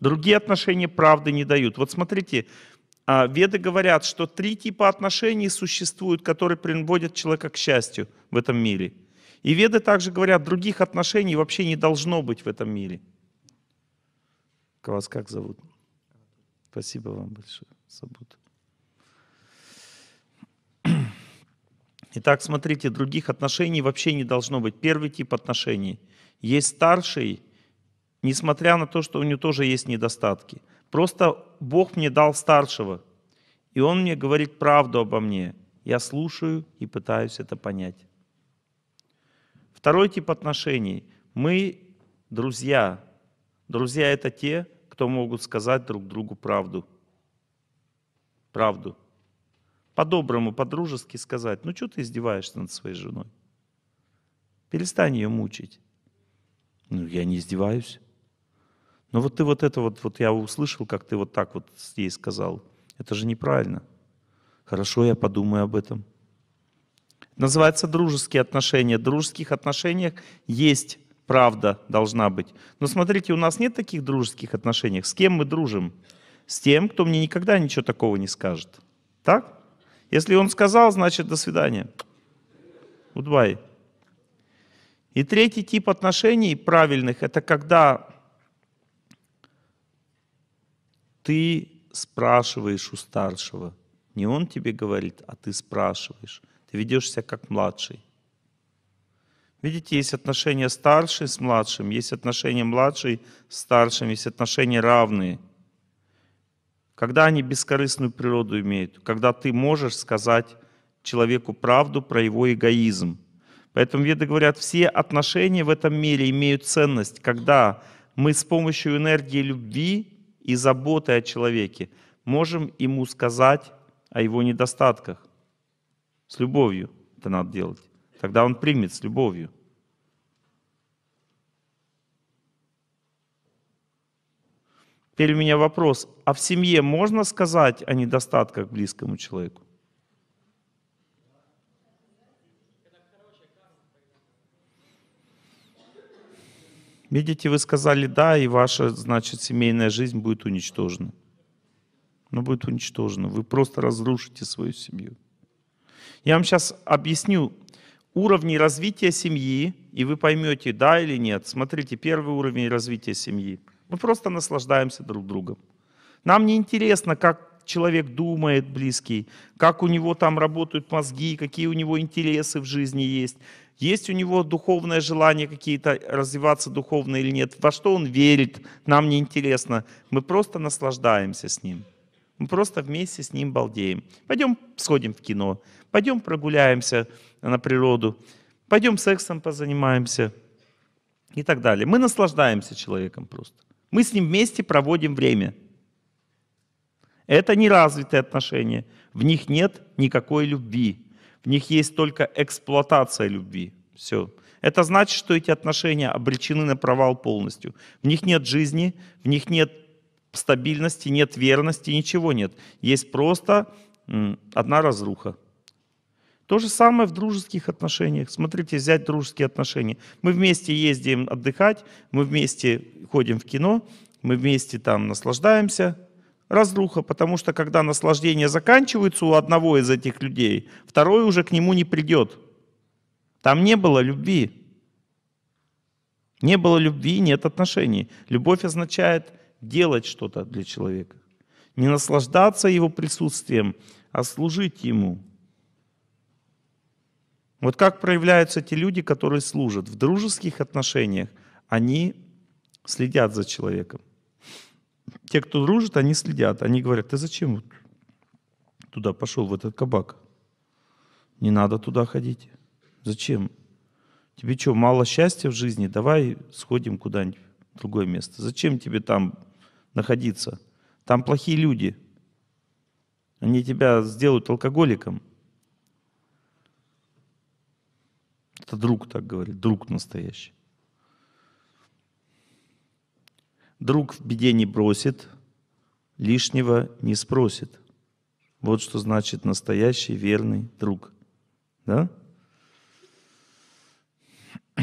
Другие отношения правды не дают. Вот смотрите, а, веды говорят, что три типа отношений существуют, которые приводят человека к счастью в этом мире. И веды также говорят, других отношений вообще не должно быть в этом мире. Вас как зовут? Спасибо вам большое, Сабут. Итак, смотрите, других отношений вообще не должно быть. Первый тип отношений. Есть старший несмотря на то, что у нее тоже есть недостатки. Просто Бог мне дал старшего, и он мне говорит правду обо мне. Я слушаю и пытаюсь это понять. Второй тип отношений. Мы друзья. Друзья — это те, кто могут сказать друг другу правду. Правду. По-доброму, по-дружески сказать, ну что ты издеваешься над своей женой? Перестань ее мучить. Ну, я не издеваюсь. Но «Ну вот ты вот это вот, вот я услышал, как ты вот так вот ей сказал. Это же неправильно. Хорошо, я подумаю об этом. Называется дружеские отношения. В дружеских отношениях есть правда должна быть. Но смотрите, у нас нет таких дружеских отношений. С кем мы дружим? С тем, кто мне никогда ничего такого не скажет. Так? Если он сказал, значит до свидания. Goodbye. И третий тип отношений правильных, это когда ты спрашиваешь у старшего. Не он тебе говорит, а ты спрашиваешь. Ты ведешь себя как младший. Видите, есть отношения старший с младшим, есть отношения младший с старшим, есть отношения равные. Когда они бескорыстную природу имеют, когда ты можешь сказать человеку правду про его эгоизм. Поэтому веды говорят, все отношения в этом мире имеют ценность, когда мы с помощью энергии любви и заботы о человеке, можем ему сказать о его недостатках. С любовью это надо делать. Тогда он примет с любовью. Теперь у меня вопрос, а в семье можно сказать о недостатках близкому человеку? Видите, вы сказали «да», и ваша, значит, семейная жизнь будет уничтожена. Она будет уничтожена. Вы просто разрушите свою семью. Я вам сейчас объясню уровни развития семьи, и вы поймете, да или нет. Смотрите, первый уровень развития семьи. Мы просто наслаждаемся друг другом. Нам не интересно, как человек думает близкий, как у него там работают мозги, какие у него интересы в жизни есть есть у него духовное желание какие-то развиваться духовно или нет, во что он верит, нам не интересно. Мы просто наслаждаемся с ним. Мы просто вместе с ним балдеем. Пойдем сходим в кино, пойдем прогуляемся на природу, пойдем сексом позанимаемся и так далее. Мы наслаждаемся человеком просто. Мы с ним вместе проводим время. Это неразвитые отношения. В них нет никакой любви. В них есть только эксплуатация любви. Все. Это значит, что эти отношения обречены на провал полностью. В них нет жизни, в них нет стабильности, нет верности, ничего нет. Есть просто одна разруха. То же самое в дружеских отношениях. Смотрите, взять дружеские отношения. Мы вместе ездим отдыхать, мы вместе ходим в кино, мы вместе там наслаждаемся, разруха, потому что когда наслаждение заканчивается у одного из этих людей, второй уже к нему не придет. Там не было любви. Не было любви, нет отношений. Любовь означает делать что-то для человека. Не наслаждаться его присутствием, а служить ему. Вот как проявляются те люди, которые служат? В дружеских отношениях они следят за человеком те, кто дружит, они следят. Они говорят, ты зачем туда пошел, в этот кабак? Не надо туда ходить. Зачем? Тебе что, мало счастья в жизни? Давай сходим куда-нибудь в другое место. Зачем тебе там находиться? Там плохие люди. Они тебя сделают алкоголиком. Это друг так говорит, друг настоящий. Друг в беде не бросит, лишнего не спросит. Вот что значит настоящий верный друг. Да?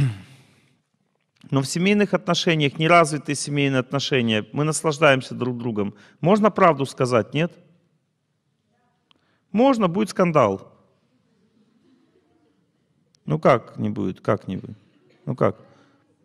Но в семейных отношениях, неразвитые семейные отношения, мы наслаждаемся друг другом. Можно правду сказать, нет? Можно, будет скандал. Ну как не будет, как не будет? Ну как?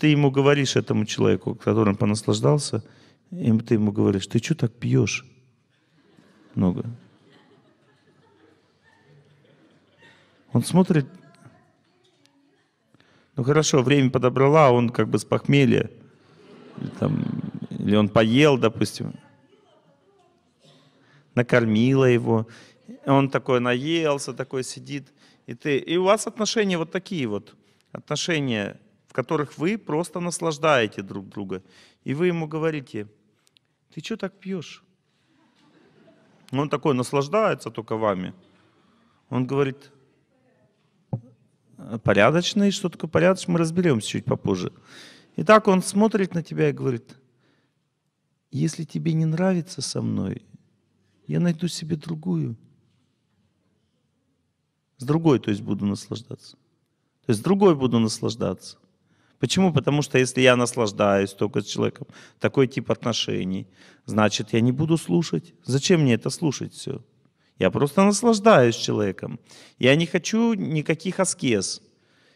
ты ему говоришь, этому человеку, которым понаслаждался, и ты ему говоришь, ты что так пьешь много? Он смотрит, ну хорошо, время подобрала, он как бы с похмелья, или, там, или он поел, допустим, накормила его, он такой наелся, такой сидит, и ты, и у вас отношения вот такие вот, отношения в которых вы просто наслаждаете друг друга. И вы ему говорите, ты что так пьешь? Он такой наслаждается только вами. Он говорит, «Э, порядочный, что такое порядочный, мы разберемся чуть попозже. И так он смотрит на тебя и говорит, если тебе не нравится со мной, я найду себе другую. С другой, то есть, буду наслаждаться. То есть, другой буду наслаждаться. Почему? Потому что если я наслаждаюсь только с человеком, такой тип отношений, значит, я не буду слушать. Зачем мне это слушать все? Я просто наслаждаюсь человеком. Я не хочу никаких аскез.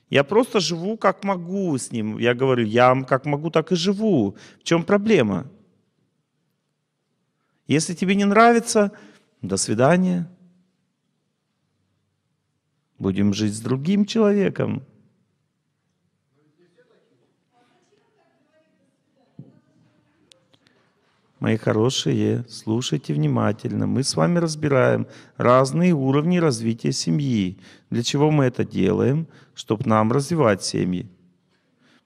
Я просто живу как могу с ним. Я говорю, я как могу, так и живу. В чем проблема? Если тебе не нравится, до свидания. Будем жить с другим человеком. мои хорошие, слушайте внимательно. Мы с вами разбираем разные уровни развития семьи. Для чего мы это делаем? Чтобы нам развивать семьи.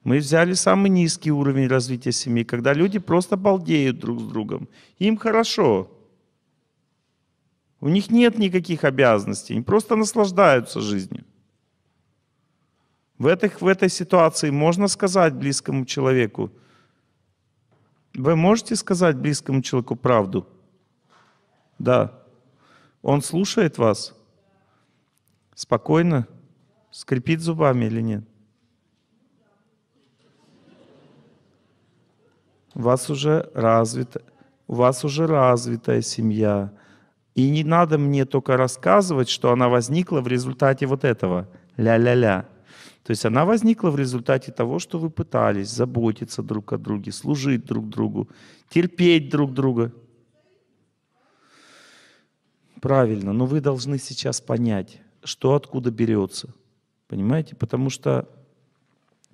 Мы взяли самый низкий уровень развития семьи, когда люди просто балдеют друг с другом. Им хорошо. У них нет никаких обязанностей, они просто наслаждаются жизнью. В, этих, в этой ситуации можно сказать близкому человеку – вы можете сказать близкому человеку правду? Да. Он слушает вас? Спокойно? Скрипит зубами или нет? У вас уже развита, у вас уже развитая семья. И не надо мне только рассказывать, что она возникла в результате вот этого. Ля-ля-ля. То есть она возникла в результате того, что вы пытались заботиться друг о друге, служить друг другу, терпеть друг друга. Правильно, но вы должны сейчас понять, что откуда берется. Понимаете? Потому что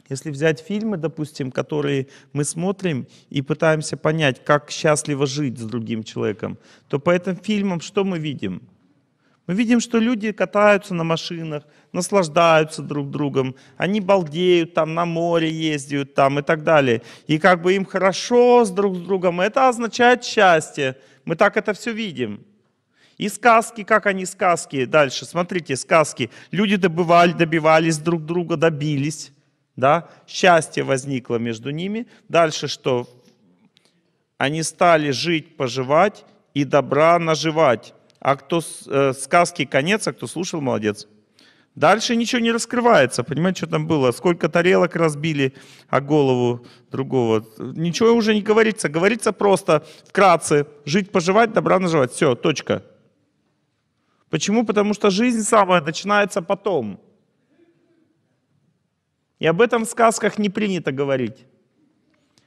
если взять фильмы, допустим, которые мы смотрим и пытаемся понять, как счастливо жить с другим человеком, то по этим фильмам что мы видим? Мы видим, что люди катаются на машинах, наслаждаются друг другом, они балдеют, там на море ездят там и так далее. И как бы им хорошо с друг с другом, это означает счастье. Мы так это все видим. И сказки, как они сказки, дальше, смотрите, сказки. Люди добывали, добивались друг друга, добились, да, счастье возникло между ними. Дальше что? Они стали жить, поживать и добра наживать. А кто э, сказки конец, а кто слушал, молодец. Дальше ничего не раскрывается, понимаете, что там было, сколько тарелок разбили о голову другого. Ничего уже не говорится, говорится просто вкратце, жить, поживать, добра наживать, все, точка. Почему? Потому что жизнь самая начинается потом. И об этом в сказках не принято говорить.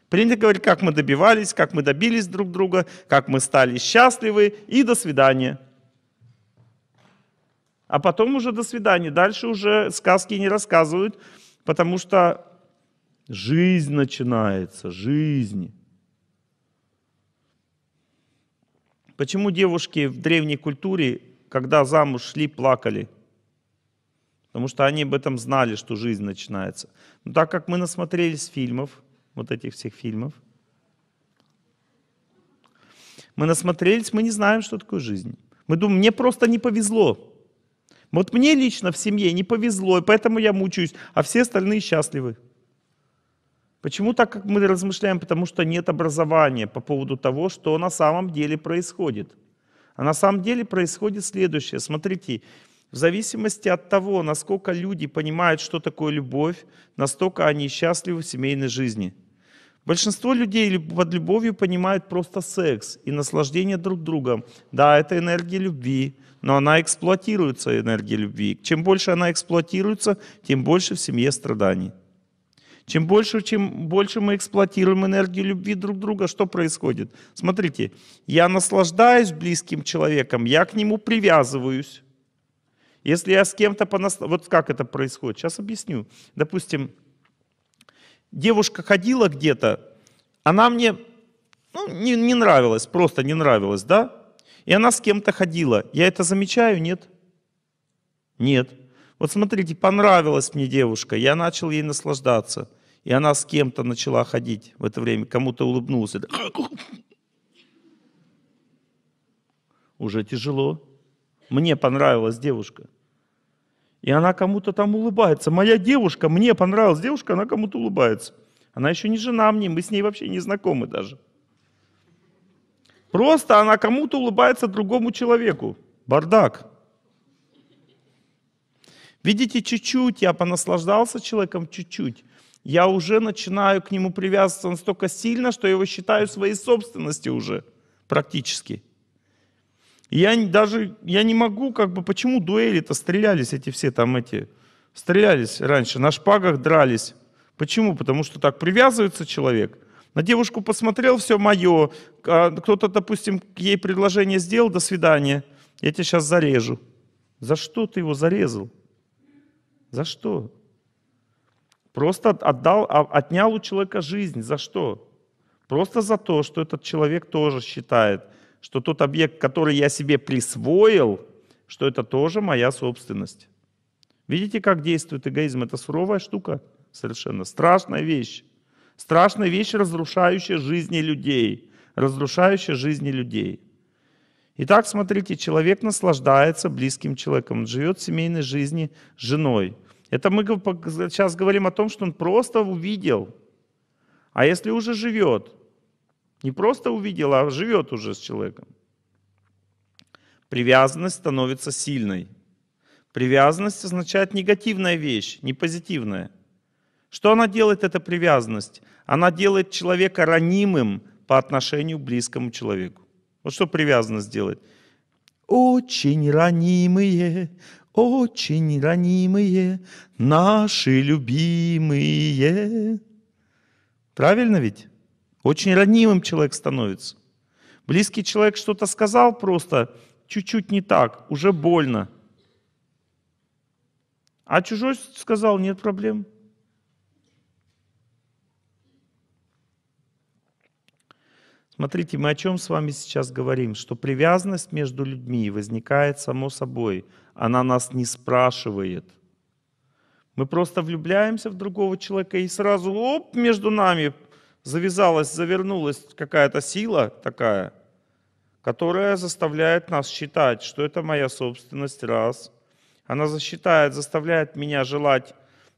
Принято говорить, как мы добивались, как мы добились друг друга, как мы стали счастливы и до свидания а потом уже до свидания. Дальше уже сказки не рассказывают, потому что жизнь начинается, жизнь. Почему девушки в древней культуре, когда замуж шли, плакали? Потому что они об этом знали, что жизнь начинается. Но так как мы насмотрелись фильмов, вот этих всех фильмов, мы насмотрелись, мы не знаем, что такое жизнь. Мы думаем, мне просто не повезло. Вот мне лично в семье не повезло, и поэтому я мучаюсь, а все остальные счастливы. Почему так, как мы размышляем? Потому что нет образования по поводу того, что на самом деле происходит. А на самом деле происходит следующее. Смотрите, в зависимости от того, насколько люди понимают, что такое любовь, настолько они счастливы в семейной жизни. Большинство людей под любовью понимают просто секс и наслаждение друг другом. Да, это энергия любви, но она эксплуатируется, энергией любви. Чем больше она эксплуатируется, тем больше в семье страданий. Чем больше, чем больше мы эксплуатируем энергию любви друг друга, что происходит? Смотрите, я наслаждаюсь близким человеком, я к нему привязываюсь. Если я с кем-то понас... Вот как это происходит? Сейчас объясню. Допустим, девушка ходила где-то, она мне ну, не, не нравилась, просто не нравилась, да? И она с кем-то ходила. Я это замечаю? Нет. Нет. Вот смотрите, понравилась мне девушка, я начал ей наслаждаться. И она с кем-то начала ходить в это время, кому-то улыбнулся. Уже тяжело. Мне понравилась девушка. И она кому-то там улыбается. Моя девушка, мне понравилась девушка, она кому-то улыбается. Она еще не жена мне, мы с ней вообще не знакомы даже. Просто она кому-то улыбается другому человеку. Бардак. Видите, чуть-чуть я понаслаждался человеком, чуть-чуть. Я уже начинаю к нему привязываться настолько сильно, что я его считаю своей собственностью уже практически. Я даже я не могу, как бы, почему дуэли-то стрелялись эти все там эти, стрелялись раньше, на шпагах дрались. Почему? Потому что так привязывается человек – на девушку посмотрел, все мое. А кто-то, допустим, ей предложение сделал, до свидания. Я тебя сейчас зарежу. За что ты его зарезал? За что? Просто отдал, а, отнял у человека жизнь. За что? Просто за то, что этот человек тоже считает, что тот объект, который я себе присвоил, что это тоже моя собственность. Видите, как действует эгоизм? Это суровая штука совершенно, страшная вещь. Страшная вещь, разрушающая жизни людей. Разрушающая жизни людей. Итак, смотрите, человек наслаждается близким человеком. Он живет в семейной жизни с женой. Это мы сейчас говорим о том, что он просто увидел. А если уже живет, не просто увидел, а живет уже с человеком, привязанность становится сильной. Привязанность означает негативная вещь, не позитивная. Что она делает, эта привязанность? Она делает человека ранимым по отношению к близкому человеку. Вот что привязанность делает. Очень ранимые, очень ранимые, наши любимые. Правильно ведь? Очень ранимым человек становится. Близкий человек что-то сказал просто чуть-чуть не так, уже больно. А чужой сказал, нет проблем. Смотрите, мы о чем с вами сейчас говорим? Что привязанность между людьми возникает само собой. Она нас не спрашивает. Мы просто влюбляемся в другого человека и сразу оп, между нами завязалась, завернулась какая-то сила такая, которая заставляет нас считать, что это моя собственность, раз. Она засчитает, заставляет меня желать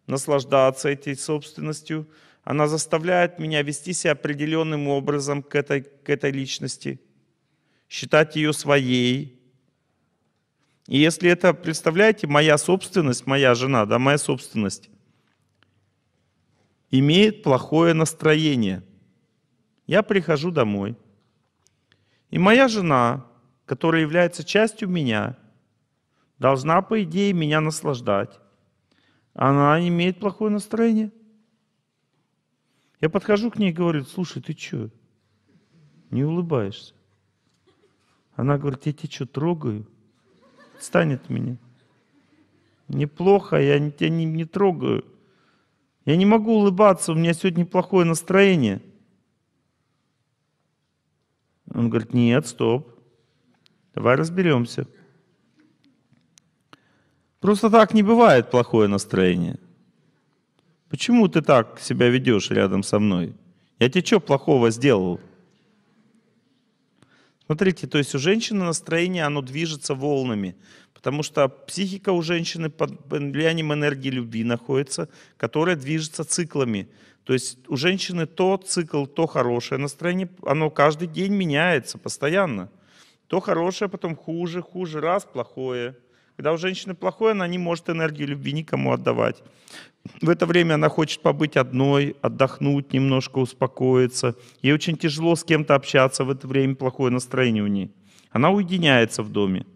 наслаждаться этой собственностью – она заставляет меня вести себя определенным образом к этой, к этой личности, считать ее своей. И если это, представляете, моя собственность, моя жена, да, моя собственность, имеет плохое настроение. Я прихожу домой, и моя жена, которая является частью меня, должна, по идее, меня наслаждать. Она имеет плохое настроение. Я подхожу к ней и говорю, слушай, ты что, не улыбаешься? Она говорит, я тебя что, трогаю? Станет от меня. Неплохо, я тебя не, не трогаю. Я не могу улыбаться, у меня сегодня плохое настроение. Он говорит, нет, стоп, давай разберемся. Просто так не бывает плохое настроение. Почему ты так себя ведешь рядом со мной? Я тебе что плохого сделал? Смотрите, то есть у женщины настроение, оно движется волнами, потому что психика у женщины под влиянием энергии любви находится, которая движется циклами. То есть у женщины то цикл, то хорошее настроение, оно каждый день меняется постоянно. То хорошее, потом хуже, хуже, раз плохое – когда у женщины плохое, она не может энергию любви никому отдавать. В это время она хочет побыть одной, отдохнуть немножко, успокоиться. Ей очень тяжело с кем-то общаться в это время, плохое настроение у нее. Она уединяется в доме.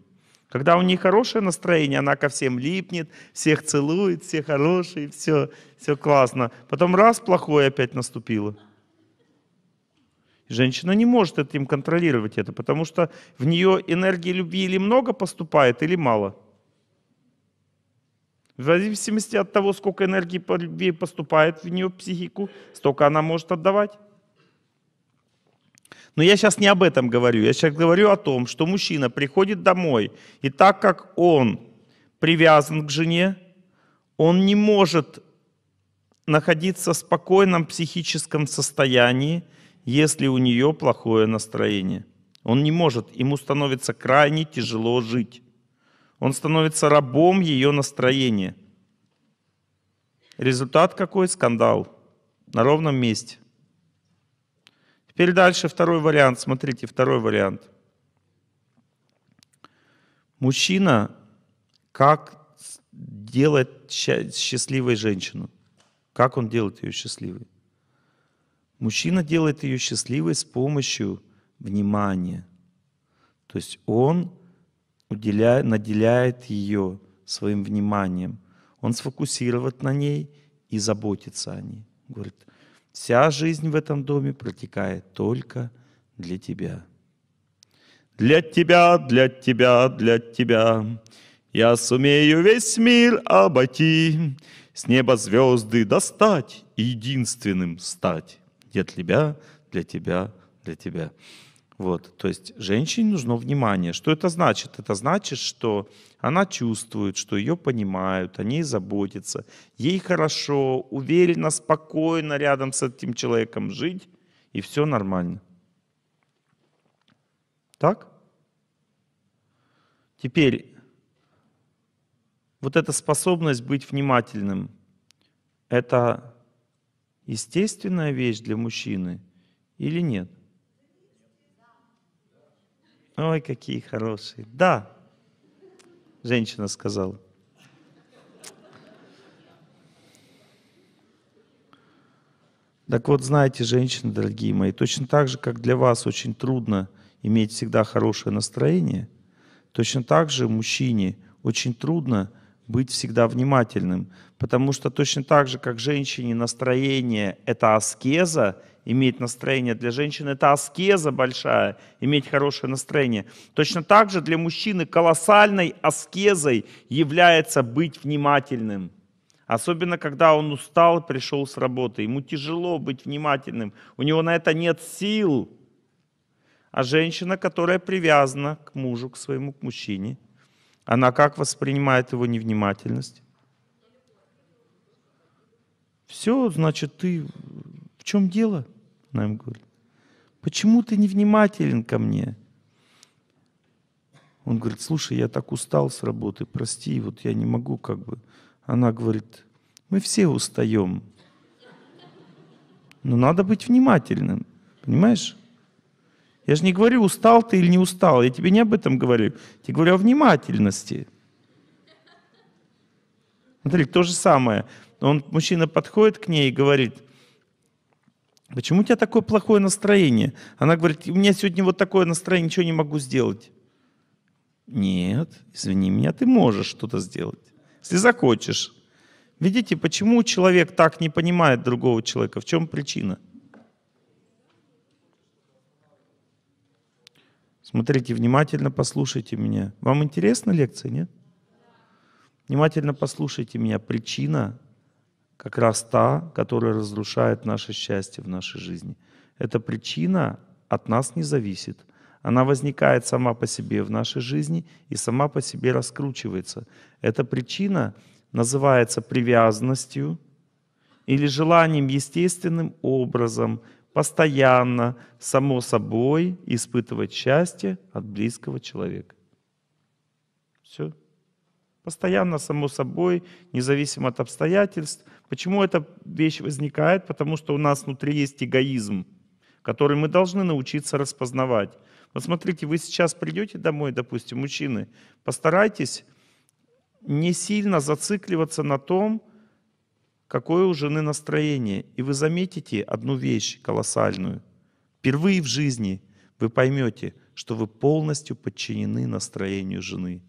Когда у нее хорошее настроение, она ко всем липнет, всех целует, все хорошие, все, все классно. Потом раз, плохое опять наступило. Женщина не может этим контролировать это, потому что в нее энергии любви или много поступает, или мало – в зависимости от того, сколько энергии поступает в нее психику, столько она может отдавать. Но я сейчас не об этом говорю. Я сейчас говорю о том, что мужчина приходит домой, и так как он привязан к жене, он не может находиться в спокойном психическом состоянии, если у нее плохое настроение. Он не может, ему становится крайне тяжело жить. Он становится рабом ее настроения. Результат какой? Скандал. На ровном месте. Теперь дальше второй вариант. Смотрите, второй вариант. Мужчина как делать счастливой женщину? Как он делает ее счастливой? Мужчина делает ее счастливой с помощью внимания. То есть он уделяет, наделяет ее своим вниманием. Он сфокусирован на ней и заботится о ней. Говорит, вся жизнь в этом доме протекает только для тебя. Для тебя, для тебя, для тебя я сумею весь мир обойти, с неба звезды достать и единственным стать. Для тебя, для тебя, для тебя. Вот, то есть женщине нужно внимание. Что это значит? Это значит, что она чувствует, что ее понимают, о ней заботятся, ей хорошо, уверенно, спокойно рядом с этим человеком жить, и все нормально. Так? Теперь, вот эта способность быть внимательным, это естественная вещь для мужчины или нет? Ой, какие хорошие. Да, женщина сказала. Так вот, знаете, женщины, дорогие мои, точно так же, как для вас очень трудно иметь всегда хорошее настроение, точно так же мужчине очень трудно быть всегда внимательным, потому что точно так же, как женщине настроение – это аскеза, иметь настроение. Для женщины это аскеза большая, иметь хорошее настроение. Точно так же для мужчины колоссальной аскезой является быть внимательным. Особенно, когда он устал, пришел с работы. Ему тяжело быть внимательным. У него на это нет сил. А женщина, которая привязана к мужу, к своему, к мужчине, она как воспринимает его невнимательность? Все, значит, ты... В чем дело? Она ему говорит, почему ты невнимателен ко мне? Он говорит, слушай, я так устал с работы, прости, вот я не могу как бы. Она говорит, мы все устаем, но надо быть внимательным, понимаешь? Я же не говорю, устал ты или не устал, я тебе не об этом говорю, я тебе говорю о внимательности. Смотри, то же самое. Он, мужчина подходит к ней и говорит – Почему у тебя такое плохое настроение? Она говорит, у меня сегодня вот такое настроение, ничего не могу сделать. Нет, извини меня, ты можешь что-то сделать, если захочешь. Видите, почему человек так не понимает другого человека? В чем причина? Смотрите, внимательно послушайте меня. Вам интересна лекция, нет? Внимательно послушайте меня. Причина как раз та, которая разрушает наше счастье в нашей жизни. Эта причина от нас не зависит. Она возникает сама по себе в нашей жизни и сама по себе раскручивается. Эта причина называется привязанностью или желанием естественным образом постоянно, само собой испытывать счастье от близкого человека. Все. Постоянно, само собой, независимо от обстоятельств, Почему эта вещь возникает? Потому что у нас внутри есть эгоизм, который мы должны научиться распознавать. Вот смотрите, вы сейчас придете домой, допустим, мужчины, постарайтесь не сильно зацикливаться на том, какое у жены настроение. И вы заметите одну вещь колоссальную. Впервые в жизни вы поймете, что вы полностью подчинены настроению жены.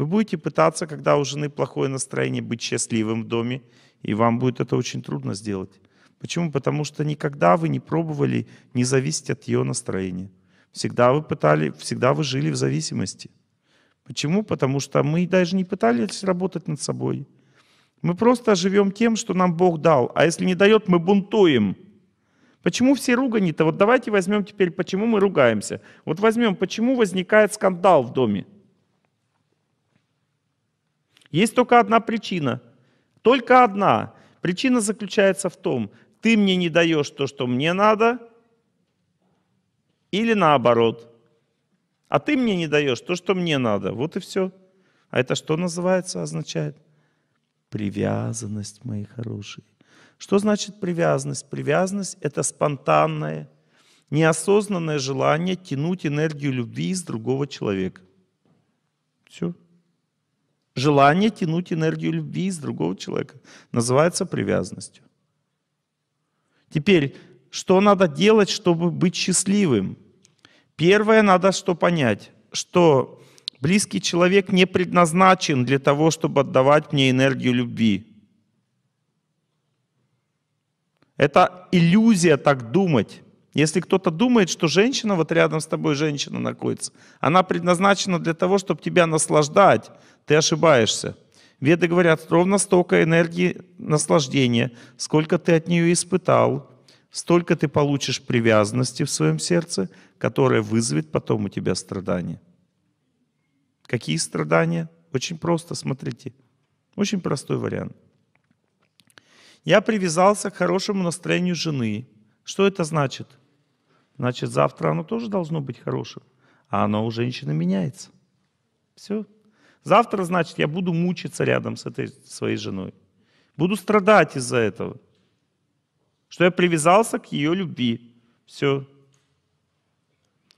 Вы будете пытаться, когда у жены плохое настроение, быть счастливым в доме, и вам будет это очень трудно сделать. Почему? Потому что никогда вы не пробовали не зависеть от ее настроения. Всегда вы пытали, всегда вы жили в зависимости. Почему? Потому что мы даже не пытались работать над собой. Мы просто живем тем, что нам Бог дал. А если не дает, мы бунтуем. Почему все ругани-то? Вот давайте возьмем теперь, почему мы ругаемся. Вот возьмем, почему возникает скандал в доме. Есть только одна причина. Только одна. Причина заключается в том, ты мне не даешь то, что мне надо, или наоборот. А ты мне не даешь то, что мне надо. Вот и все. А это что называется, означает? Привязанность, мои хорошие. Что значит привязанность? Привязанность – это спонтанное, неосознанное желание тянуть энергию любви из другого человека. Все. Желание тянуть энергию любви из другого человека называется привязанностью. Теперь, что надо делать, чтобы быть счастливым? Первое, надо что понять, что близкий человек не предназначен для того, чтобы отдавать мне энергию любви. Это иллюзия так думать. Если кто-то думает, что женщина, вот рядом с тобой женщина находится, она предназначена для того, чтобы тебя наслаждать, ты ошибаешься. Веды говорят, ровно столько энергии наслаждения, сколько ты от нее испытал, столько ты получишь привязанности в своем сердце, которая вызовет потом у тебя страдания. Какие страдания? Очень просто, смотрите. Очень простой вариант. Я привязался к хорошему настроению жены. Что это значит? Значит, завтра оно тоже должно быть хорошим. А оно у женщины меняется. Все. Завтра, значит, я буду мучиться рядом с этой своей женой. Буду страдать из-за этого. Что я привязался к ее любви. Все.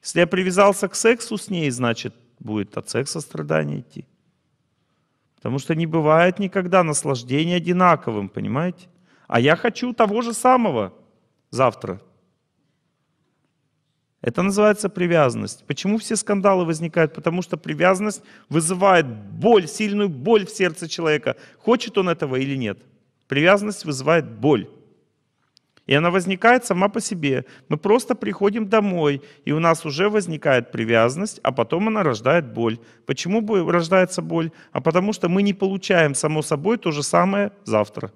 Если я привязался к сексу с ней, значит, будет от секса страдания идти. Потому что не бывает никогда наслаждения одинаковым, понимаете? А я хочу того же самого завтра. Это называется привязанность. Почему все скандалы возникают? Потому что привязанность вызывает боль, сильную боль в сердце человека. Хочет он этого или нет? Привязанность вызывает боль. И она возникает сама по себе. Мы просто приходим домой, и у нас уже возникает привязанность, а потом она рождает боль. Почему рождается боль? А потому что мы не получаем само собой то же самое завтра.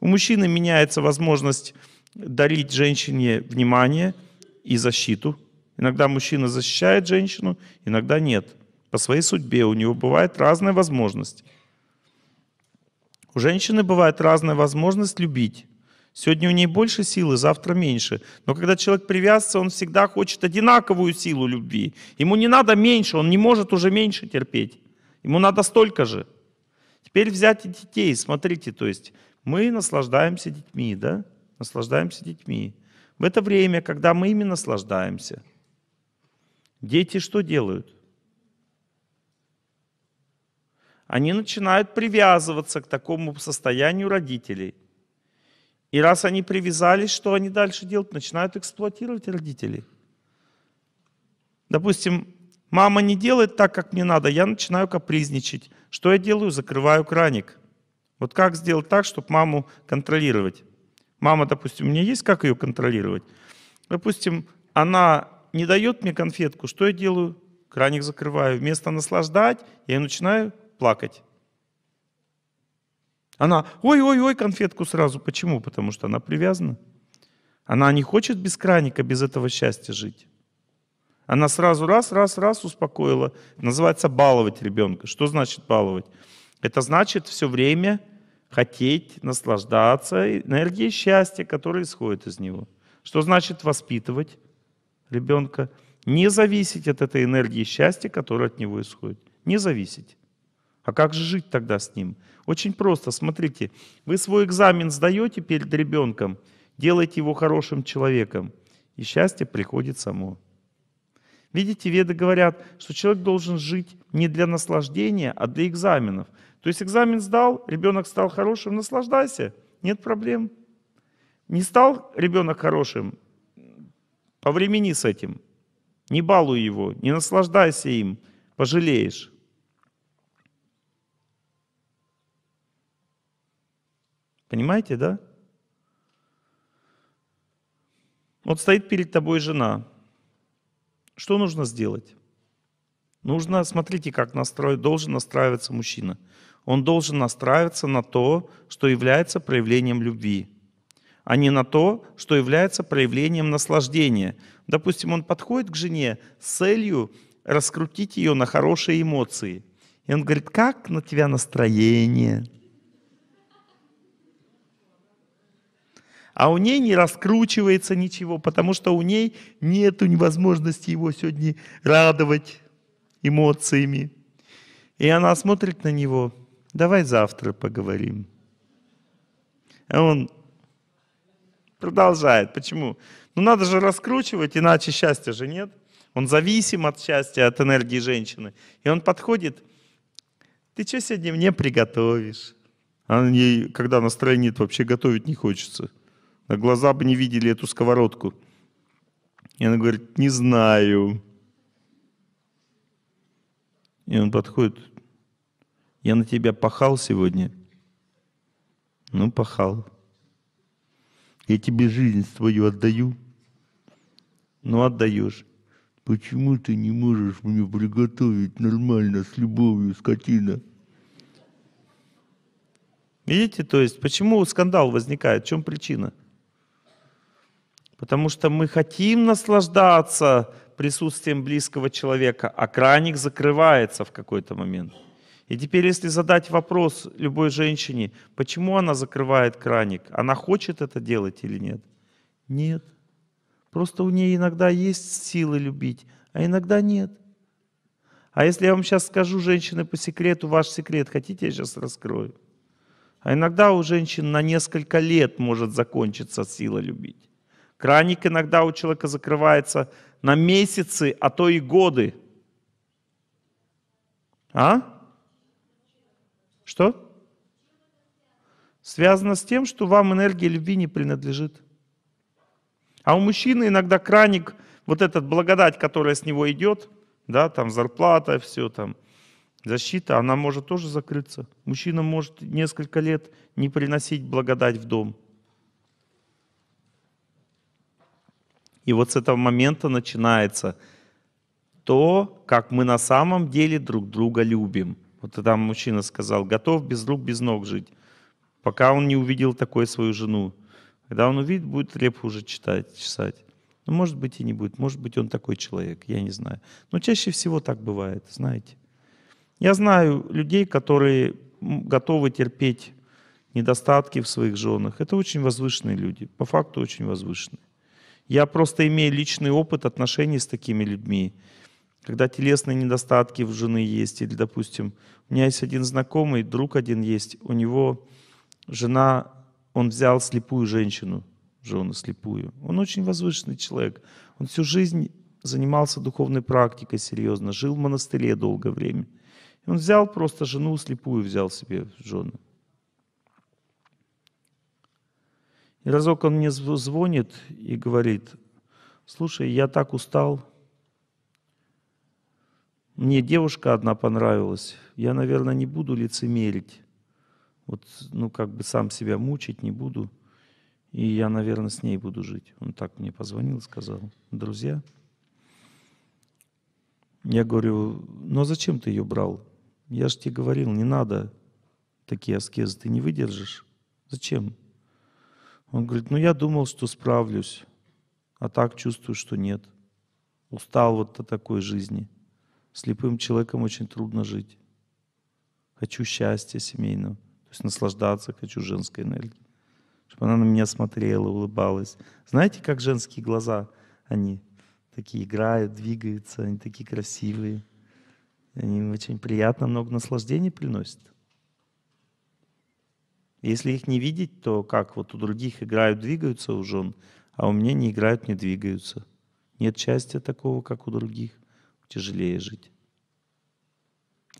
У мужчины меняется возможность дарить женщине внимание – и защиту. Иногда мужчина защищает женщину, иногда нет. По своей судьбе у него бывает разная возможность. У женщины бывает разная возможность любить. Сегодня у ней больше силы, завтра меньше. Но когда человек привязывается, он всегда хочет одинаковую силу любви. Ему не надо меньше, он не может уже меньше терпеть. Ему надо столько же. Теперь взять детей, смотрите, то есть мы наслаждаемся детьми, да? Наслаждаемся детьми. В это время, когда мы ими наслаждаемся, дети что делают? Они начинают привязываться к такому состоянию родителей. И раз они привязались, что они дальше делают? Начинают эксплуатировать родителей. Допустим, мама не делает так, как мне надо, я начинаю капризничать. Что я делаю? Закрываю краник. Вот как сделать так, чтобы маму контролировать? Мама, допустим, у меня есть как ее контролировать? Допустим, она не дает мне конфетку, что я делаю? Краник закрываю. Вместо наслаждать, я начинаю плакать. Она, ой-ой-ой, конфетку сразу. Почему? Потому что она привязана. Она не хочет без краника, без этого счастья жить. Она сразу раз, раз, раз успокоила. Называется баловать ребенка. Что значит баловать? Это значит все время хотеть наслаждаться энергией счастья, которая исходит из него. Что значит воспитывать ребенка? Не зависеть от этой энергии счастья, которая от него исходит. Не зависеть. А как же жить тогда с ним? Очень просто. Смотрите, вы свой экзамен сдаете перед ребенком, делаете его хорошим человеком, и счастье приходит само. Видите, веды говорят, что человек должен жить не для наслаждения, а для экзаменов – то есть экзамен сдал, ребенок стал хорошим, наслаждайся, нет проблем. Не стал ребенок хорошим, повремени с этим. Не балуй его, не наслаждайся им, пожалеешь. Понимаете, да? Вот стоит перед тобой жена. Что нужно сделать? Нужно, смотрите, как настроить, должен настраиваться мужчина. Он должен настраиваться на то, что является проявлением любви, а не на то, что является проявлением наслаждения. Допустим, он подходит к жене с целью раскрутить ее на хорошие эмоции. И он говорит, как на тебя настроение? а у ней не раскручивается ничего, потому что у ней нет невозможности его сегодня радовать эмоциями. И она смотрит на него давай завтра поговорим. А он продолжает. Почему? Ну надо же раскручивать, иначе счастья же нет. Он зависим от счастья, от энергии женщины. И он подходит, ты что сегодня мне приготовишь? А она ей, когда настроение нет, вообще готовить не хочется. На глаза бы не видели эту сковородку. И она говорит, не знаю. И он подходит, я на тебя пахал сегодня? Ну, пахал. Я тебе жизнь свою отдаю? Ну, отдаешь. Почему ты не можешь мне приготовить нормально, с любовью, скотина? Видите, то есть, почему скандал возникает, в чем причина? Потому что мы хотим наслаждаться присутствием близкого человека, а краник закрывается в какой-то момент. И теперь, если задать вопрос любой женщине, почему она закрывает краник, она хочет это делать или нет? Нет. Просто у нее иногда есть силы любить, а иногда нет. А если я вам сейчас скажу, женщины, по секрету, ваш секрет, хотите, я сейчас раскрою? А иногда у женщин на несколько лет может закончиться сила любить. Краник иногда у человека закрывается на месяцы, а то и годы. А? Что? Связано с тем, что вам энергия любви не принадлежит. А у мужчины иногда краник, вот этот благодать, которая с него идет, да, там зарплата, все там, защита, она может тоже закрыться. Мужчина может несколько лет не приносить благодать в дом. И вот с этого момента начинается то, как мы на самом деле друг друга любим – вот там мужчина сказал, готов без рук, без ног жить, пока он не увидел такую свою жену. Когда он увидит, будет хлеб уже читать, чесать. Ну, может быть, и не будет. Может быть, он такой человек, я не знаю. Но чаще всего так бывает, знаете. Я знаю людей, которые готовы терпеть недостатки в своих женах. Это очень возвышенные люди, по факту очень возвышенные. Я просто имею личный опыт отношений с такими людьми когда телесные недостатки в жены есть, или, допустим, у меня есть один знакомый, друг один есть, у него жена, он взял слепую женщину, жену слепую. Он очень возвышенный человек. Он всю жизнь занимался духовной практикой серьезно, жил в монастыре долгое время. И он взял просто жену слепую, взял себе жену. И разок он мне звонит и говорит, слушай, я так устал, мне девушка одна понравилась. Я, наверное, не буду лицемерить. Вот, ну, как бы сам себя мучить не буду. И я, наверное, с ней буду жить. Он так мне позвонил, сказал, друзья. Я говорю, ну зачем ты ее брал? Я же тебе говорил, не надо такие аскезы, ты не выдержишь. Зачем? Он говорит, ну я думал, что справлюсь, а так чувствую, что нет. Устал вот от такой жизни. Слепым человеком очень трудно жить. Хочу счастья семейного, то есть наслаждаться хочу женской энергией, чтобы она на меня смотрела, улыбалась. Знаете, как женские глаза, они такие играют, двигаются, они такие красивые. Они очень приятно, много наслаждений приносят. Если их не видеть, то как вот у других играют, двигаются у жен, а у меня не играют, не двигаются. Нет счастья такого, как у других тяжелее жить.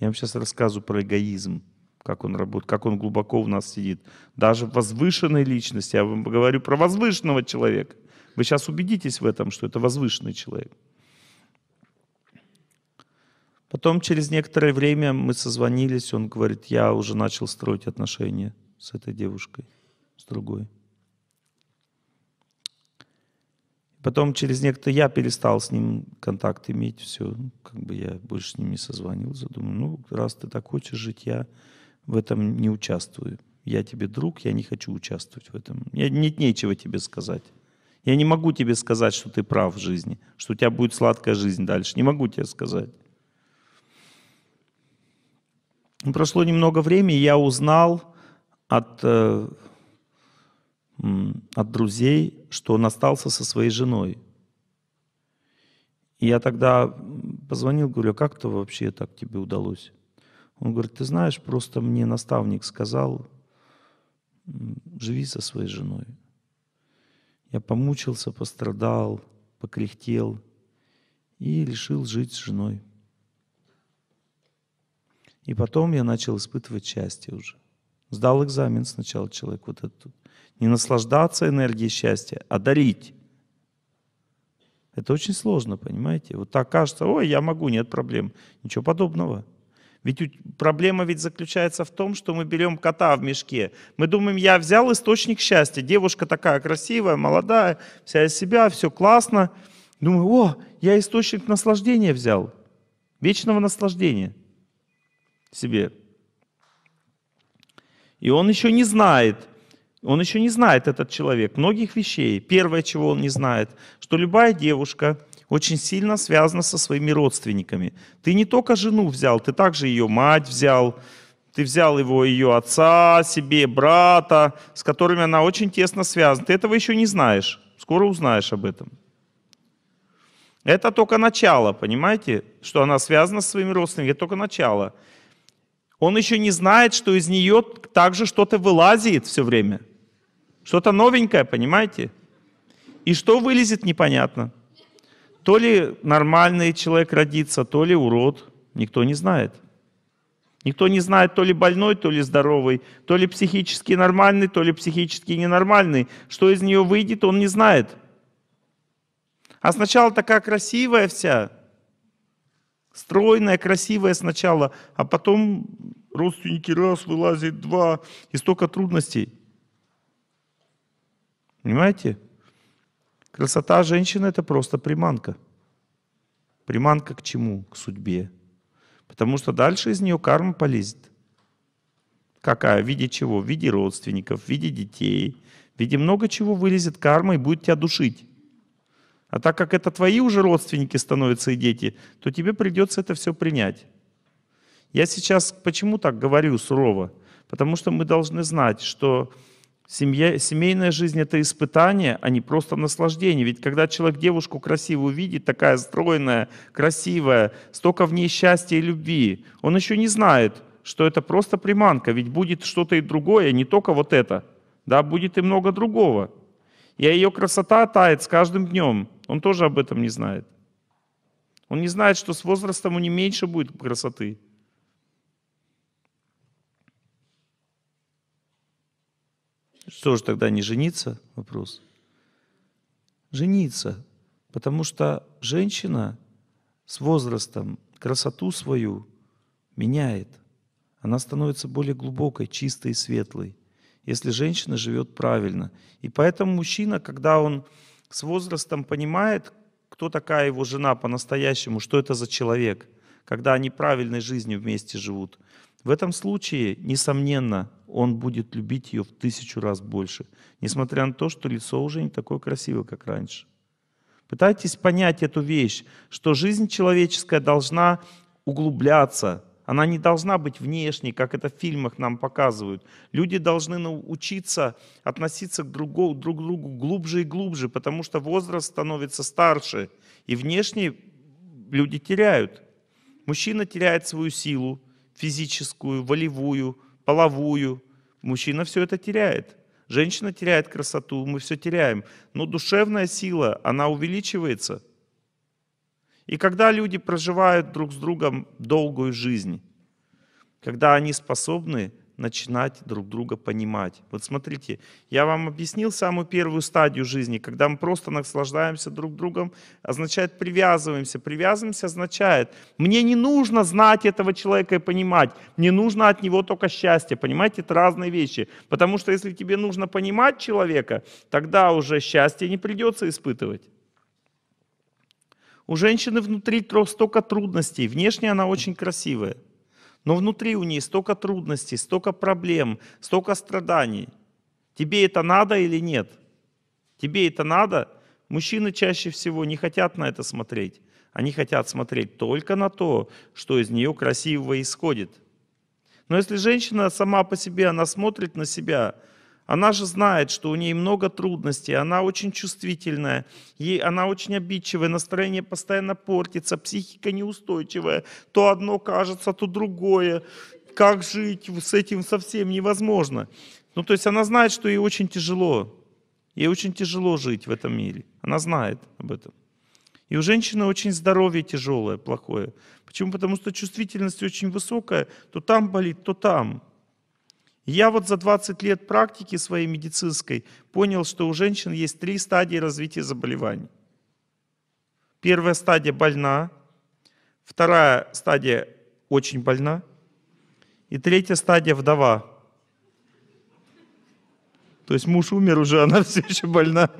Я вам сейчас рассказываю про эгоизм, как он работает, как он глубоко в нас сидит. Даже в возвышенной личности, я вам говорю про возвышенного человека. Вы сейчас убедитесь в этом, что это возвышенный человек. Потом через некоторое время мы созвонились, он говорит, я уже начал строить отношения с этой девушкой, с другой. Потом через некоторое я перестал с ним контакт иметь, все, ну, как бы я больше с ним не созванивался. Думаю, ну, раз ты так хочешь жить, я в этом не участвую. Я тебе друг, я не хочу участвовать в этом. Я, нет нечего тебе сказать. Я не могу тебе сказать, что ты прав в жизни, что у тебя будет сладкая жизнь дальше. Не могу тебе сказать. Прошло немного времени, я узнал от э, от друзей, что он остался со своей женой. И я тогда позвонил, говорю, «А как это вообще так тебе удалось? Он говорит, ты знаешь, просто мне наставник сказал, живи со своей женой. Я помучился, пострадал, покряхтел и решил жить с женой. И потом я начал испытывать счастье уже. Сдал экзамен сначала человек вот этот не наслаждаться энергией счастья, а дарить. Это очень сложно, понимаете? Вот так кажется, ой, я могу, нет проблем. Ничего подобного. Ведь проблема ведь заключается в том, что мы берем кота в мешке. Мы думаем, я взял источник счастья. Девушка такая красивая, молодая, вся из себя, все классно. Думаю, о, я источник наслаждения взял. Вечного наслаждения себе. И он еще не знает, он еще не знает, этот человек, многих вещей. Первое, чего он не знает, что любая девушка очень сильно связана со своими родственниками. Ты не только жену взял, ты также ее мать взял, ты взял его, ее отца, себе, брата, с которыми она очень тесно связана. Ты этого еще не знаешь. Скоро узнаешь об этом. Это только начало, понимаете, что она связана со своими родственниками, это только начало. Он еще не знает, что из нее также что-то вылазит все время – что-то новенькое, понимаете? И что вылезет, непонятно. То ли нормальный человек родится, то ли урод. Никто не знает. Никто не знает, то ли больной, то ли здоровый, то ли психически нормальный, то ли психически ненормальный. Что из нее выйдет, он не знает. А сначала такая красивая вся, стройная, красивая сначала, а потом родственники раз вылазит, два, и столько трудностей. Понимаете? Красота женщины – это просто приманка. Приманка к чему? К судьбе. Потому что дальше из нее карма полезет. Какая? В виде чего? В виде родственников, в виде детей. В виде много чего вылезет карма и будет тебя душить. А так как это твои уже родственники становятся и дети, то тебе придется это все принять. Я сейчас почему так говорю сурово? Потому что мы должны знать, что Семья, семейная жизнь – это испытание, а не просто наслаждение. Ведь когда человек девушку красивую видит, такая стройная, красивая, столько в ней счастья и любви, он еще не знает, что это просто приманка, ведь будет что-то и другое, не только вот это. Да, будет и много другого. И ее красота тает с каждым днем. Он тоже об этом не знает. Он не знает, что с возрастом у нее меньше будет красоты. Что же тогда не жениться? Вопрос. Жениться. Потому что женщина с возрастом красоту свою меняет. Она становится более глубокой, чистой и светлой, если женщина живет правильно. И поэтому мужчина, когда он с возрастом понимает, кто такая его жена по-настоящему, что это за человек, когда они правильной жизнью вместе живут – в этом случае, несомненно, он будет любить ее в тысячу раз больше, несмотря на то, что лицо уже не такое красивое, как раньше. Пытайтесь понять эту вещь, что жизнь человеческая должна углубляться, она не должна быть внешней, как это в фильмах нам показывают. Люди должны научиться относиться к другу, друг к другу глубже и глубже, потому что возраст становится старше, и внешне люди теряют. Мужчина теряет свою силу, физическую, волевую, половую. Мужчина все это теряет. Женщина теряет красоту, мы все теряем. Но душевная сила, она увеличивается. И когда люди проживают друг с другом долгую жизнь, когда они способны начинать друг друга понимать. Вот смотрите, я вам объяснил самую первую стадию жизни, когда мы просто наслаждаемся друг другом, означает привязываемся. Привязываемся означает, мне не нужно знать этого человека и понимать, мне нужно от него только счастье. Понимаете, это разные вещи. Потому что если тебе нужно понимать человека, тогда уже счастье не придется испытывать. У женщины внутри столько трудностей, внешне она очень красивая но внутри у нее столько трудностей, столько проблем, столько страданий. Тебе это надо или нет? Тебе это надо? Мужчины чаще всего не хотят на это смотреть. Они хотят смотреть только на то, что из нее красивого исходит. Но если женщина сама по себе, она смотрит на себя – она же знает, что у ней много трудностей, она очень чувствительная, ей, она очень обидчивая, настроение постоянно портится, психика неустойчивая, то одно кажется, то другое. Как жить с этим совсем невозможно. Ну, то есть она знает, что ей очень тяжело. Ей очень тяжело жить в этом мире. Она знает об этом. И у женщины очень здоровье тяжелое, плохое. Почему? Потому что чувствительность очень высокая. То там болит, то там. Я вот за 20 лет практики своей медицинской понял, что у женщин есть три стадии развития заболеваний. Первая стадия больна, вторая стадия очень больна и третья стадия вдова. То есть муж умер уже, она все еще больна.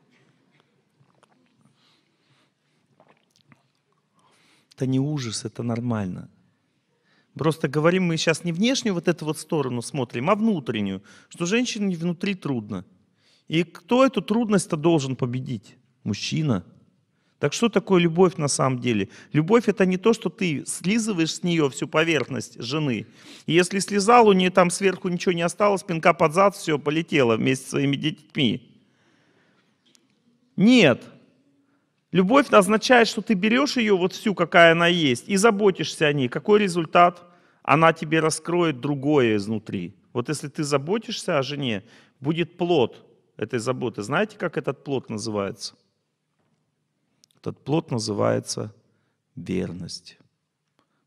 Это не ужас, это нормально. Просто говорим мы сейчас не внешнюю вот эту вот сторону смотрим, а внутреннюю, что женщине внутри трудно. И кто эту трудность-то должен победить? Мужчина. Так что такое любовь на самом деле? Любовь это не то, что ты слизываешь с нее всю поверхность жены. И если слезал, у нее там сверху ничего не осталось, пинка под зад, все полетело вместе с своими детьми. Нет, Любовь означает, что ты берешь ее вот всю, какая она есть, и заботишься о ней. Какой результат? Она тебе раскроет другое изнутри. Вот если ты заботишься о жене, будет плод этой заботы. Знаете, как этот плод называется? Этот плод называется верность.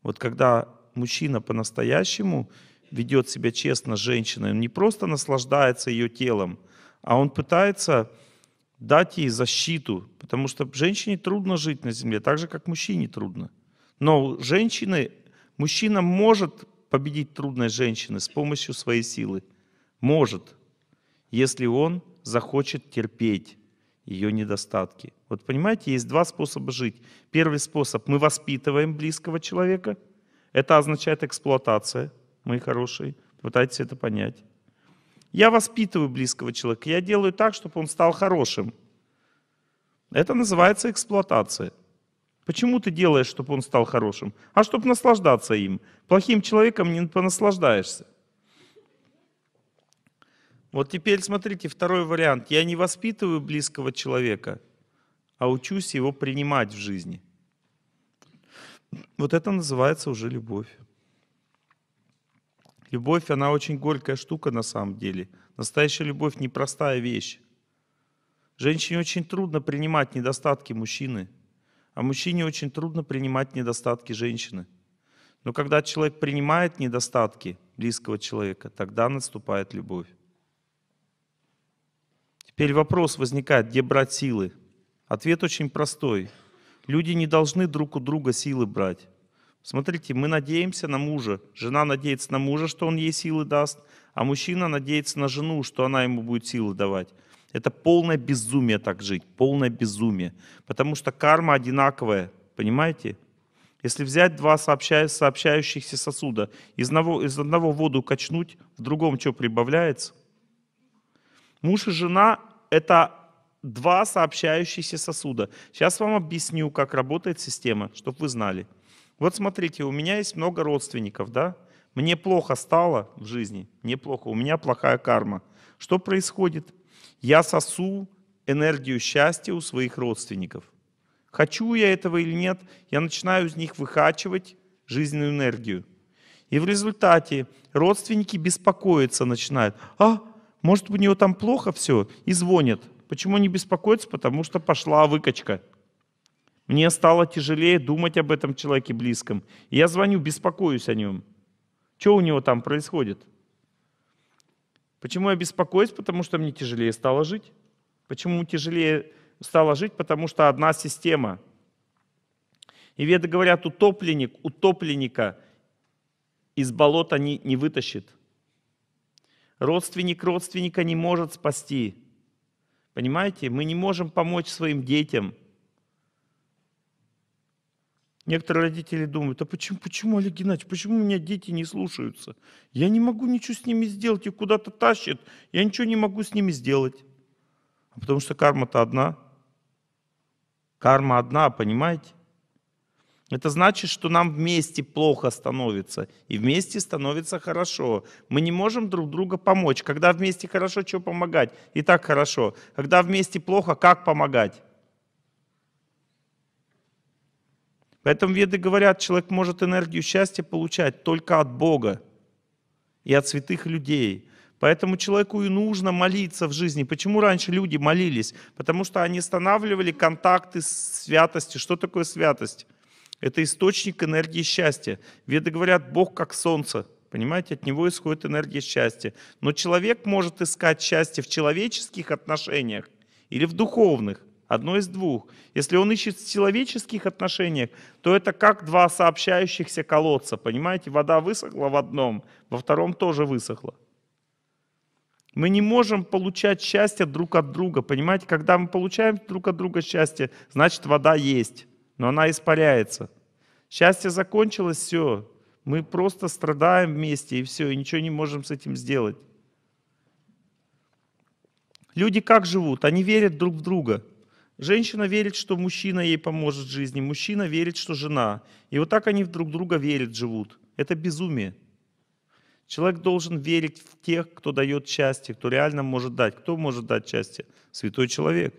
Вот когда мужчина по-настоящему ведет себя честно с женщиной, он не просто наслаждается ее телом, а он пытается дать ей защиту, потому что женщине трудно жить на земле, так же, как мужчине трудно. Но женщины, мужчина может победить трудность женщины с помощью своей силы. Может, если он захочет терпеть ее недостатки. Вот понимаете, есть два способа жить. Первый способ – мы воспитываем близкого человека. Это означает эксплуатация, мои хорошие. Пытайтесь это понять. Я воспитываю близкого человека, я делаю так, чтобы он стал хорошим. Это называется эксплуатация. Почему ты делаешь, чтобы он стал хорошим? А чтобы наслаждаться им. Плохим человеком не понаслаждаешься. Вот теперь смотрите, второй вариант. Я не воспитываю близкого человека, а учусь его принимать в жизни. Вот это называется уже любовь. Любовь, она очень горькая штука на самом деле. Настоящая любовь – непростая вещь. Женщине очень трудно принимать недостатки мужчины, а мужчине очень трудно принимать недостатки женщины. Но когда человек принимает недостатки близкого человека, тогда наступает любовь. Теперь вопрос возникает, где брать силы? Ответ очень простой. Люди не должны друг у друга силы брать. Смотрите, мы надеемся на мужа. Жена надеется на мужа, что он ей силы даст, а мужчина надеется на жену, что она ему будет силы давать. Это полное безумие так жить, полное безумие. Потому что карма одинаковая, понимаете? Если взять два сообщающихся сосуда, из одного, из одного воду качнуть, в другом что прибавляется? Муж и жена — это два сообщающихся сосуда. Сейчас вам объясню, как работает система, чтобы вы знали. Вот смотрите, у меня есть много родственников, да? Мне плохо стало в жизни, мне плохо, у меня плохая карма. Что происходит? Я сосу энергию счастья у своих родственников. Хочу я этого или нет, я начинаю из них выхачивать жизненную энергию. И в результате родственники беспокоиться начинают. А, может у него там плохо все? И звонят. Почему они беспокоятся? Потому что пошла выкачка. Мне стало тяжелее думать об этом человеке близком. я звоню, беспокоюсь о нем. Что у него там происходит? Почему я беспокоюсь? Потому что мне тяжелее стало жить. Почему тяжелее стало жить? Потому что одна система. И веды говорят, утопленник, утопленника из болота не, не вытащит. Родственник родственника не может спасти. Понимаете, мы не можем помочь своим детям – Некоторые родители думают, а почему, почему, Олег Геннадьевич, почему у меня дети не слушаются? Я не могу ничего с ними сделать, их куда-то тащат, я ничего не могу с ними сделать. А потому что карма-то одна. Карма одна, понимаете? Это значит, что нам вместе плохо становится, и вместе становится хорошо. Мы не можем друг другу помочь. Когда вместе хорошо, что помогать? И так хорошо. Когда вместе плохо, как помогать? Поэтому веды говорят, человек может энергию счастья получать только от Бога и от святых людей. Поэтому человеку и нужно молиться в жизни. Почему раньше люди молились? Потому что они останавливали контакты с святостью. Что такое святость? Это источник энергии счастья. Веды говорят, Бог как солнце. Понимаете, от него исходит энергия счастья. Но человек может искать счастье в человеческих отношениях или в духовных. Одно из двух. Если он ищет в человеческих отношениях, то это как два сообщающихся колодца. Понимаете, вода высохла в одном, во втором тоже высохла. Мы не можем получать счастье друг от друга. Понимаете, когда мы получаем друг от друга счастье, значит вода есть, но она испаряется. Счастье закончилось, все. Мы просто страдаем вместе, и все, и ничего не можем с этим сделать. Люди как живут? Они верят друг в друга. Женщина верит, что мужчина ей поможет в жизни, мужчина верит, что жена. И вот так они друг друга верят, живут. Это безумие. Человек должен верить в тех, кто дает счастье, кто реально может дать. Кто может дать счастье? Святой человек.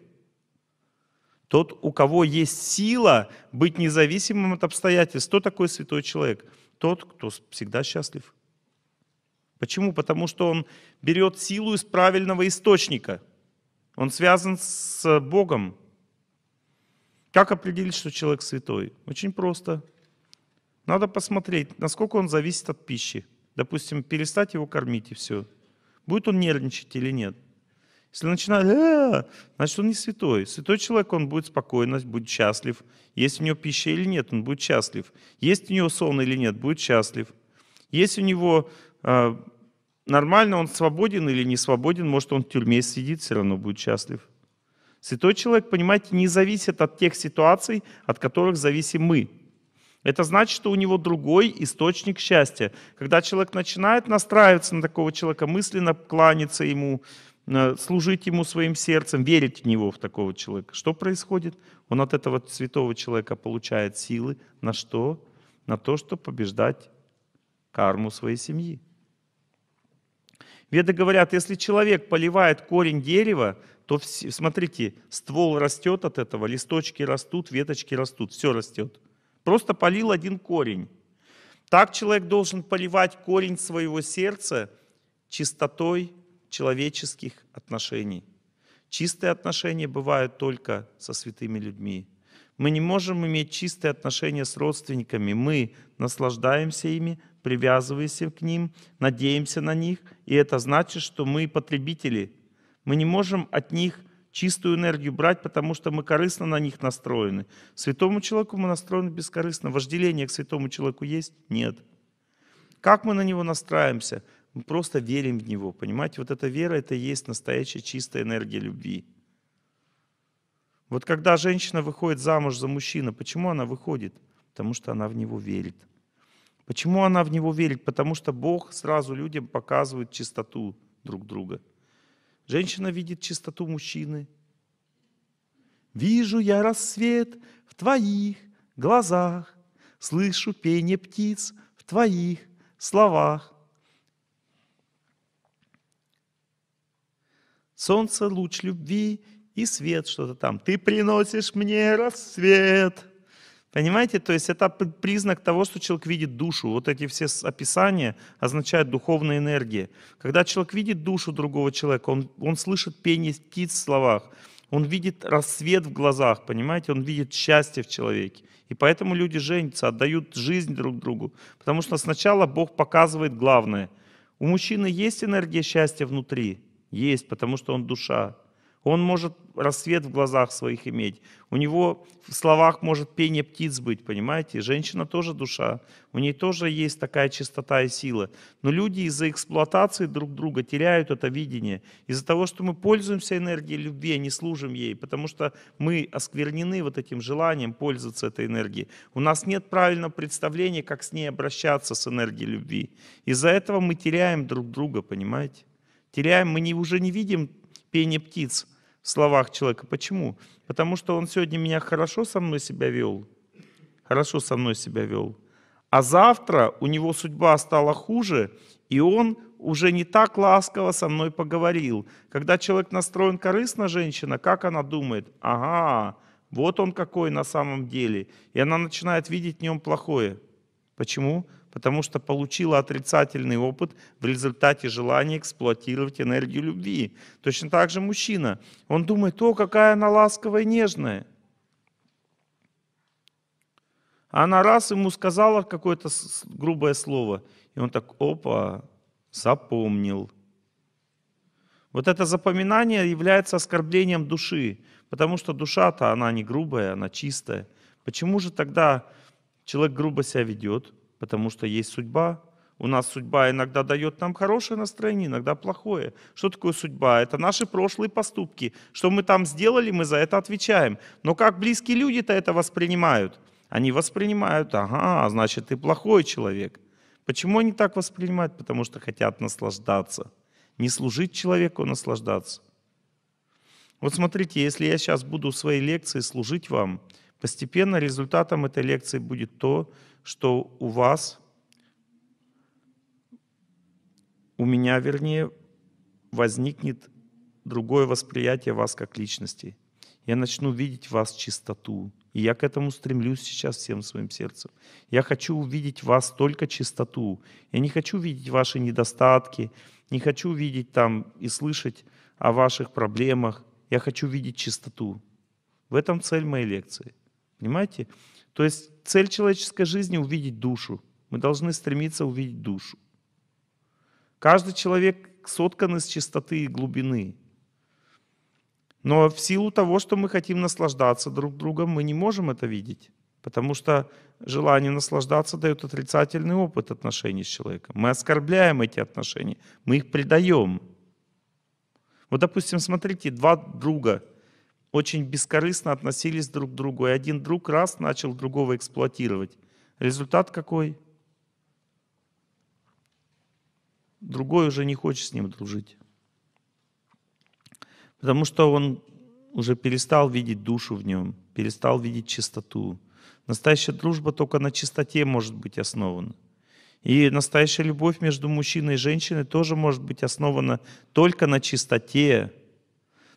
Тот, у кого есть сила быть независимым от обстоятельств. Кто такой святой человек? Тот, кто всегда счастлив. Почему? Потому что он берет силу из правильного источника. Он связан с Богом, как определить, что человек святой? Очень просто. Надо посмотреть, насколько он зависит от пищи. Допустим, перестать его кормить и все. Будет он нервничать или нет? Если начинает, а -а -а", значит он не святой. Святой человек, он будет спокойно, будет счастлив. Есть у него пища или нет, он будет счастлив. Есть у него сон или нет, будет счастлив. Есть у него э, нормально, он свободен или не свободен, может он в тюрьме сидит, все равно будет счастлив. Святой человек, понимаете, не зависит от тех ситуаций, от которых зависим мы. Это значит, что у него другой источник счастья. Когда человек начинает настраиваться на такого человека, мысленно кланяться ему, э, служить ему своим сердцем, верить в него, в такого человека, что происходит? Он от этого святого человека получает силы на что? На то, чтобы побеждать карму своей семьи. Веды говорят, если человек поливает корень дерева, то, смотрите, ствол растет от этого, листочки растут, веточки растут, все растет. Просто полил один корень. Так человек должен поливать корень своего сердца чистотой человеческих отношений. Чистые отношения бывают только со святыми людьми. Мы не можем иметь чистые отношения с родственниками. Мы наслаждаемся ими, привязываемся к ним, надеемся на них, и это значит, что мы потребители. Мы не можем от них чистую энергию брать, потому что мы корыстно на них настроены. Святому человеку мы настроены бескорыстно. Вожделение к святому человеку есть? Нет. Как мы на него настраиваемся? Мы просто верим в него, понимаете? Вот эта вера, это и есть настоящая чистая энергия любви. Вот когда женщина выходит замуж за мужчину, почему она выходит? Потому что она в него верит. Почему она в него верит? Потому что Бог сразу людям показывает чистоту друг друга. Женщина видит чистоту мужчины. «Вижу я рассвет в твоих глазах, слышу пение птиц в твоих словах». Солнце — луч любви и свет, что-то там. «Ты приносишь мне рассвет». Понимаете, то есть это признак того, что человек видит душу. Вот эти все описания означают духовные энергии. Когда человек видит душу другого человека, он, он слышит пение птиц в словах, он видит рассвет в глазах, понимаете, он видит счастье в человеке. И поэтому люди женятся, отдают жизнь друг другу. Потому что сначала Бог показывает главное. У мужчины есть энергия счастья внутри? Есть, потому что он душа. Он может рассвет в глазах своих иметь. У него в словах может пение птиц быть, понимаете? Женщина тоже душа. У ней тоже есть такая чистота и сила. Но люди из-за эксплуатации друг друга теряют это видение. Из-за того, что мы пользуемся энергией любви, а не служим ей. Потому что мы осквернены вот этим желанием пользоваться этой энергией. У нас нет правильного представления, как с ней обращаться, с энергией любви. Из-за этого мы теряем друг друга, понимаете? Теряем, мы не, уже не видим пение птиц, словах человека. Почему? Потому что он сегодня меня хорошо со мной себя вел, хорошо со мной себя вел, а завтра у него судьба стала хуже, и он уже не так ласково со мной поговорил. Когда человек настроен корыстно, женщина, как она думает? Ага, вот он какой на самом деле. И она начинает видеть в нем плохое. Почему? потому что получила отрицательный опыт в результате желания эксплуатировать энергию любви. Точно так же мужчина. Он думает, о, какая она ласковая и нежная. Она раз ему сказала какое-то грубое слово, и он так, опа, запомнил. Вот это запоминание является оскорблением души, потому что душа-то, она не грубая, она чистая. Почему же тогда человек грубо себя ведет? потому что есть судьба. У нас судьба иногда дает нам хорошее настроение, иногда плохое. Что такое судьба? Это наши прошлые поступки. Что мы там сделали, мы за это отвечаем. Но как близкие люди-то это воспринимают? Они воспринимают, ага, значит, ты плохой человек. Почему они так воспринимают? Потому что хотят наслаждаться. Не служить человеку, а наслаждаться. Вот смотрите, если я сейчас буду в своей лекции служить вам, постепенно результатом этой лекции будет то, что у вас, у меня, вернее, возникнет другое восприятие вас как личности. Я начну видеть в вас чистоту. И я к этому стремлюсь сейчас всем своим сердцем. Я хочу увидеть в вас только чистоту. Я не хочу видеть ваши недостатки, не хочу видеть там и слышать о ваших проблемах. Я хочу видеть чистоту. В этом цель моей лекции. Понимаете? То есть цель человеческой жизни – увидеть душу. Мы должны стремиться увидеть душу. Каждый человек соткан из чистоты и глубины. Но в силу того, что мы хотим наслаждаться друг другом, мы не можем это видеть. Потому что желание наслаждаться дает отрицательный опыт отношений с человеком. Мы оскорбляем эти отношения, мы их предаем. Вот, допустим, смотрите, два друга – очень бескорыстно относились друг к другу. И один друг раз начал другого эксплуатировать. Результат какой? Другой уже не хочет с ним дружить. Потому что он уже перестал видеть душу в нем, перестал видеть чистоту. Настоящая дружба только на чистоте может быть основана. И настоящая любовь между мужчиной и женщиной тоже может быть основана только на чистоте,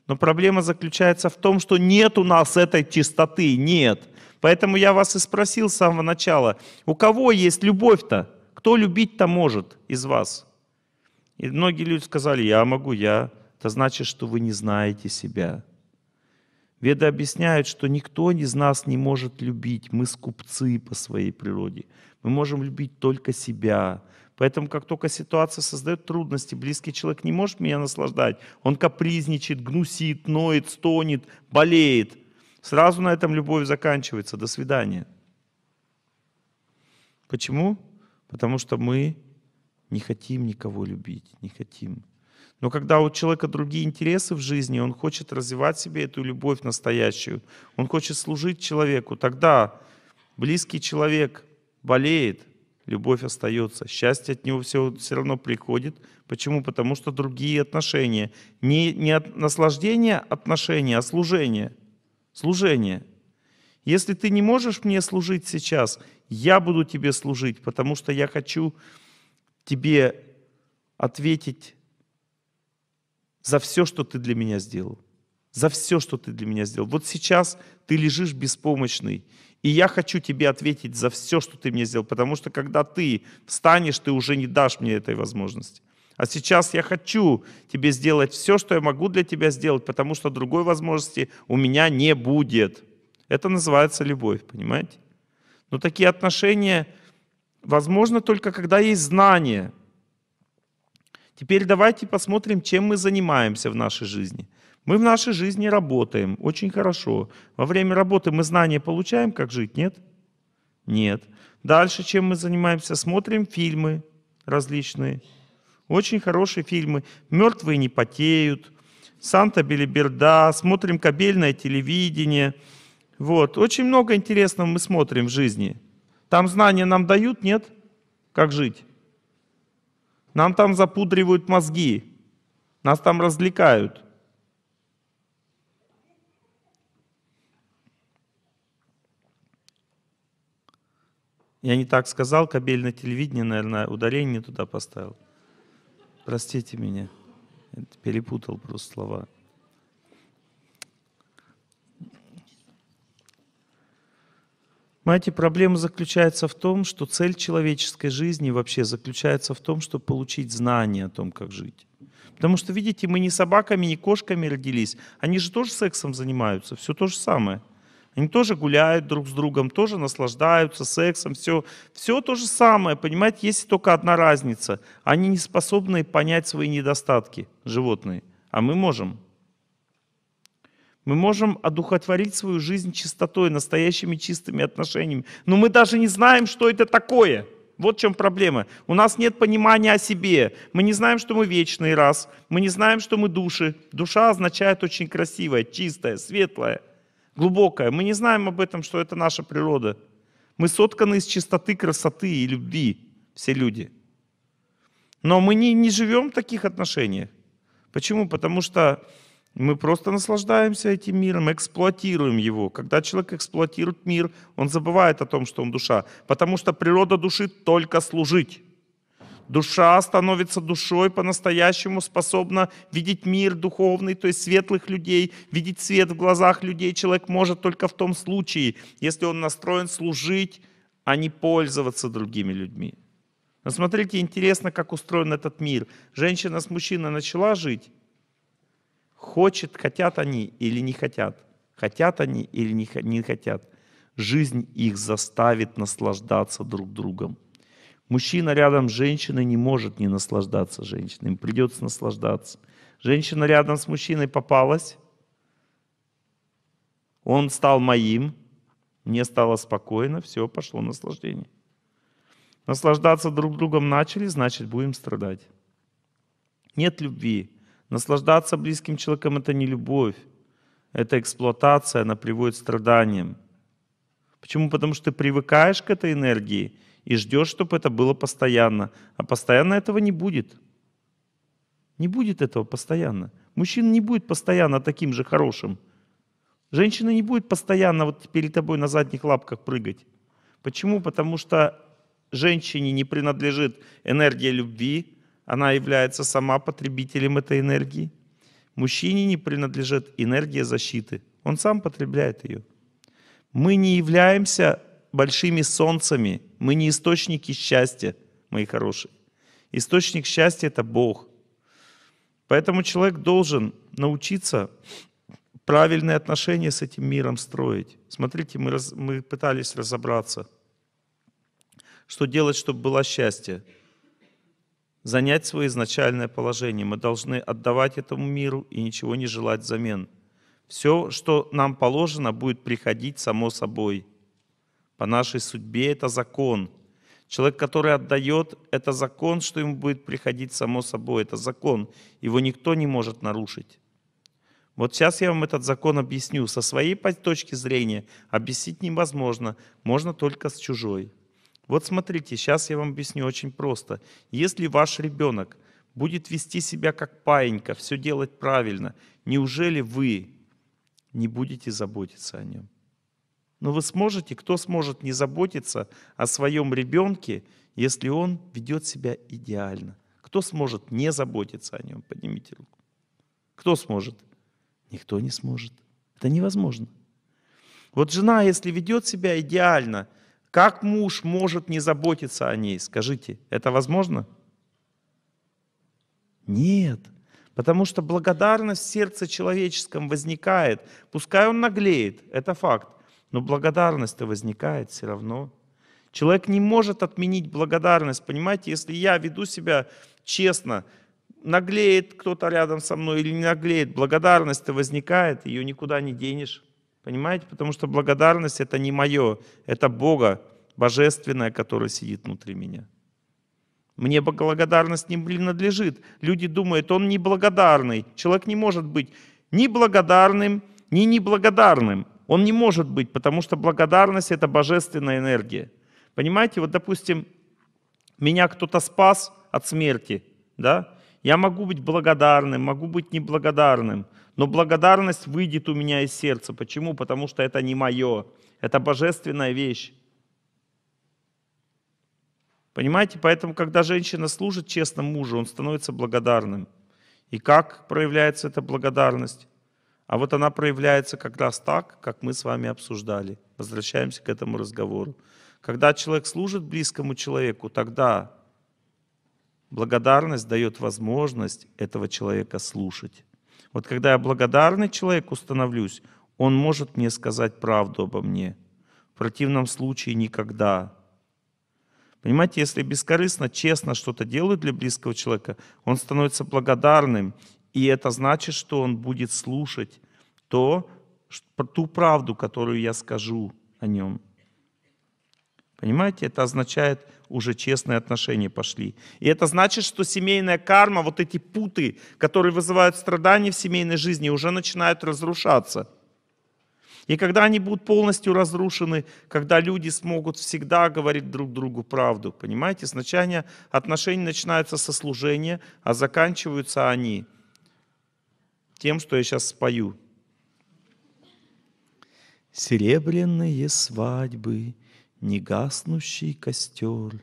но проблема заключается в том, что нет у нас этой чистоты, нет. Поэтому я вас и спросил с самого начала, у кого есть любовь-то? Кто любить-то может из вас? И многие люди сказали, я могу, я. Это значит, что вы не знаете себя. Веды объясняют, что никто из нас не может любить. Мы скупцы по своей природе. Мы можем любить только себя. Поэтому, как только ситуация создает трудности, близкий человек не может меня наслаждать. Он капризничает, гнусит, ноет, стонет, болеет. Сразу на этом любовь заканчивается. До свидания. Почему? Потому что мы не хотим никого любить, не хотим. Но когда у человека другие интересы в жизни, он хочет развивать себе эту любовь настоящую, он хочет служить человеку, тогда близкий человек болеет, любовь остается. Счастье от него все, все равно приходит. Почему? Потому что другие отношения. Не, не от наслаждение отношения, а служение. Служение. Если ты не можешь мне служить сейчас, я буду тебе служить, потому что я хочу тебе ответить за все, что ты для меня сделал. За все, что ты для меня сделал. Вот сейчас ты лежишь беспомощный, и я хочу тебе ответить за все, что ты мне сделал, потому что когда ты встанешь, ты уже не дашь мне этой возможности. А сейчас я хочу тебе сделать все, что я могу для тебя сделать, потому что другой возможности у меня не будет. Это называется любовь, понимаете? Но такие отношения возможно только когда есть знание. Теперь давайте посмотрим, чем мы занимаемся в нашей жизни. Мы в нашей жизни работаем очень хорошо. Во время работы мы знания получаем, как жить, нет? Нет. Дальше чем мы занимаемся? Смотрим фильмы различные. Очень хорошие фильмы. «Мертвые не потеют», «Санта Белиберда», смотрим кабельное телевидение. Вот. Очень много интересного мы смотрим в жизни. Там знания нам дают, нет? Как жить? Нам там запудривают мозги. Нас там развлекают. Я не так сказал, кабель на телевидении, наверное, ударение туда поставил. Простите меня, перепутал просто слова. Понимаете, проблема заключается в том, что цель человеческой жизни вообще заключается в том, чтобы получить знание о том, как жить. Потому что, видите, мы не собаками, не кошками родились. Они же тоже сексом занимаются, все то же самое. Они тоже гуляют друг с другом, тоже наслаждаются сексом, все, все то же самое, понимаете, есть только одна разница. Они не способны понять свои недостатки, животные, а мы можем. Мы можем одухотворить свою жизнь чистотой, настоящими чистыми отношениями. Но мы даже не знаем, что это такое. Вот в чем проблема. У нас нет понимания о себе. Мы не знаем, что мы вечный раз. Мы не знаем, что мы души. Душа означает очень красивая, чистая, светлая глубокое. Мы не знаем об этом, что это наша природа. Мы сотканы из чистоты, красоты и любви, все люди. Но мы не, не живем в таких отношениях. Почему? Потому что мы просто наслаждаемся этим миром, эксплуатируем его. Когда человек эксплуатирует мир, он забывает о том, что он душа. Потому что природа души только служить. Душа становится душой, по-настоящему способна видеть мир духовный, то есть светлых людей, видеть свет в глазах людей. Человек может только в том случае, если он настроен служить, а не пользоваться другими людьми. Но смотрите, интересно, как устроен этот мир. Женщина с мужчиной начала жить. Хочет, хотят они или не хотят. Хотят они или не хотят. Жизнь их заставит наслаждаться друг другом. Мужчина рядом с женщиной не может не наслаждаться женщиной, им придется наслаждаться. Женщина рядом с мужчиной попалась, он стал моим, мне стало спокойно, все, пошло наслаждение. Наслаждаться друг другом начали, значит, будем страдать. Нет любви. Наслаждаться близким человеком – это не любовь. Это эксплуатация, она приводит к страданиям. Почему? Потому что ты привыкаешь к этой энергии – и ждешь, чтобы это было постоянно. А постоянно этого не будет. Не будет этого постоянно. Мужчина не будет постоянно таким же хорошим. Женщина не будет постоянно вот перед тобой на задних лапках прыгать. Почему? Потому что женщине не принадлежит энергия любви, она является сама потребителем этой энергии. Мужчине не принадлежит энергия защиты, он сам потребляет ее. Мы не являемся большими солнцами. Мы не источники счастья, мои хорошие. Источник счастья – это Бог. Поэтому человек должен научиться правильные отношения с этим миром строить. Смотрите, мы, раз, мы пытались разобраться, что делать, чтобы было счастье. Занять свое изначальное положение. Мы должны отдавать этому миру и ничего не желать взамен. Все, что нам положено, будет приходить само собой – по нашей судьбе это закон. Человек, который отдает, это закон, что ему будет приходить само собой. Это закон. Его никто не может нарушить. Вот сейчас я вам этот закон объясню. Со своей точки зрения объяснить невозможно. Можно только с чужой. Вот смотрите, сейчас я вам объясню очень просто. Если ваш ребенок будет вести себя как паинька, все делать правильно, неужели вы не будете заботиться о нем? Но вы сможете, кто сможет не заботиться о своем ребенке, если он ведет себя идеально? Кто сможет не заботиться о нем? Поднимите руку. Кто сможет? Никто не сможет. Это невозможно. Вот жена, если ведет себя идеально, как муж может не заботиться о ней? Скажите, это возможно? Нет. Потому что благодарность в сердце человеческом возникает. Пускай он наглеет, это факт. Но благодарность-то возникает все равно. Человек не может отменить благодарность, понимаете? Если я веду себя честно, наглеет кто-то рядом со мной или не наглеет, благодарность-то возникает, ее никуда не денешь. Понимаете? Потому что благодарность — это не мое, это Бога, божественное, которое сидит внутри меня. Мне благодарность не принадлежит. Люди думают, он неблагодарный. Человек не может быть ни благодарным, ни неблагодарным он не может быть, потому что благодарность – это божественная энергия. Понимаете, вот, допустим, меня кто-то спас от смерти, да? Я могу быть благодарным, могу быть неблагодарным, но благодарность выйдет у меня из сердца. Почему? Потому что это не мое, это божественная вещь. Понимаете, поэтому, когда женщина служит честно мужу, он становится благодарным. И как проявляется эта благодарность? А вот она проявляется как раз так, как мы с вами обсуждали. Возвращаемся к этому разговору. Когда человек служит близкому человеку, тогда благодарность дает возможность этого человека слушать. Вот когда я благодарный человек установлюсь, он может мне сказать правду обо мне. В противном случае никогда. Понимаете, если бескорыстно, честно что-то делают для близкого человека, он становится благодарным, и это значит, что он будет слушать то, ту правду, которую я скажу о нем. Понимаете, это означает уже честные отношения пошли. И это значит, что семейная карма, вот эти путы, которые вызывают страдания в семейной жизни, уже начинают разрушаться. И когда они будут полностью разрушены, когда люди смогут всегда говорить друг другу правду, понимаете, сначала отношения начинаются со служения, а заканчиваются они – тем, что я сейчас спою. Серебряные свадьбы, негаснущий костер,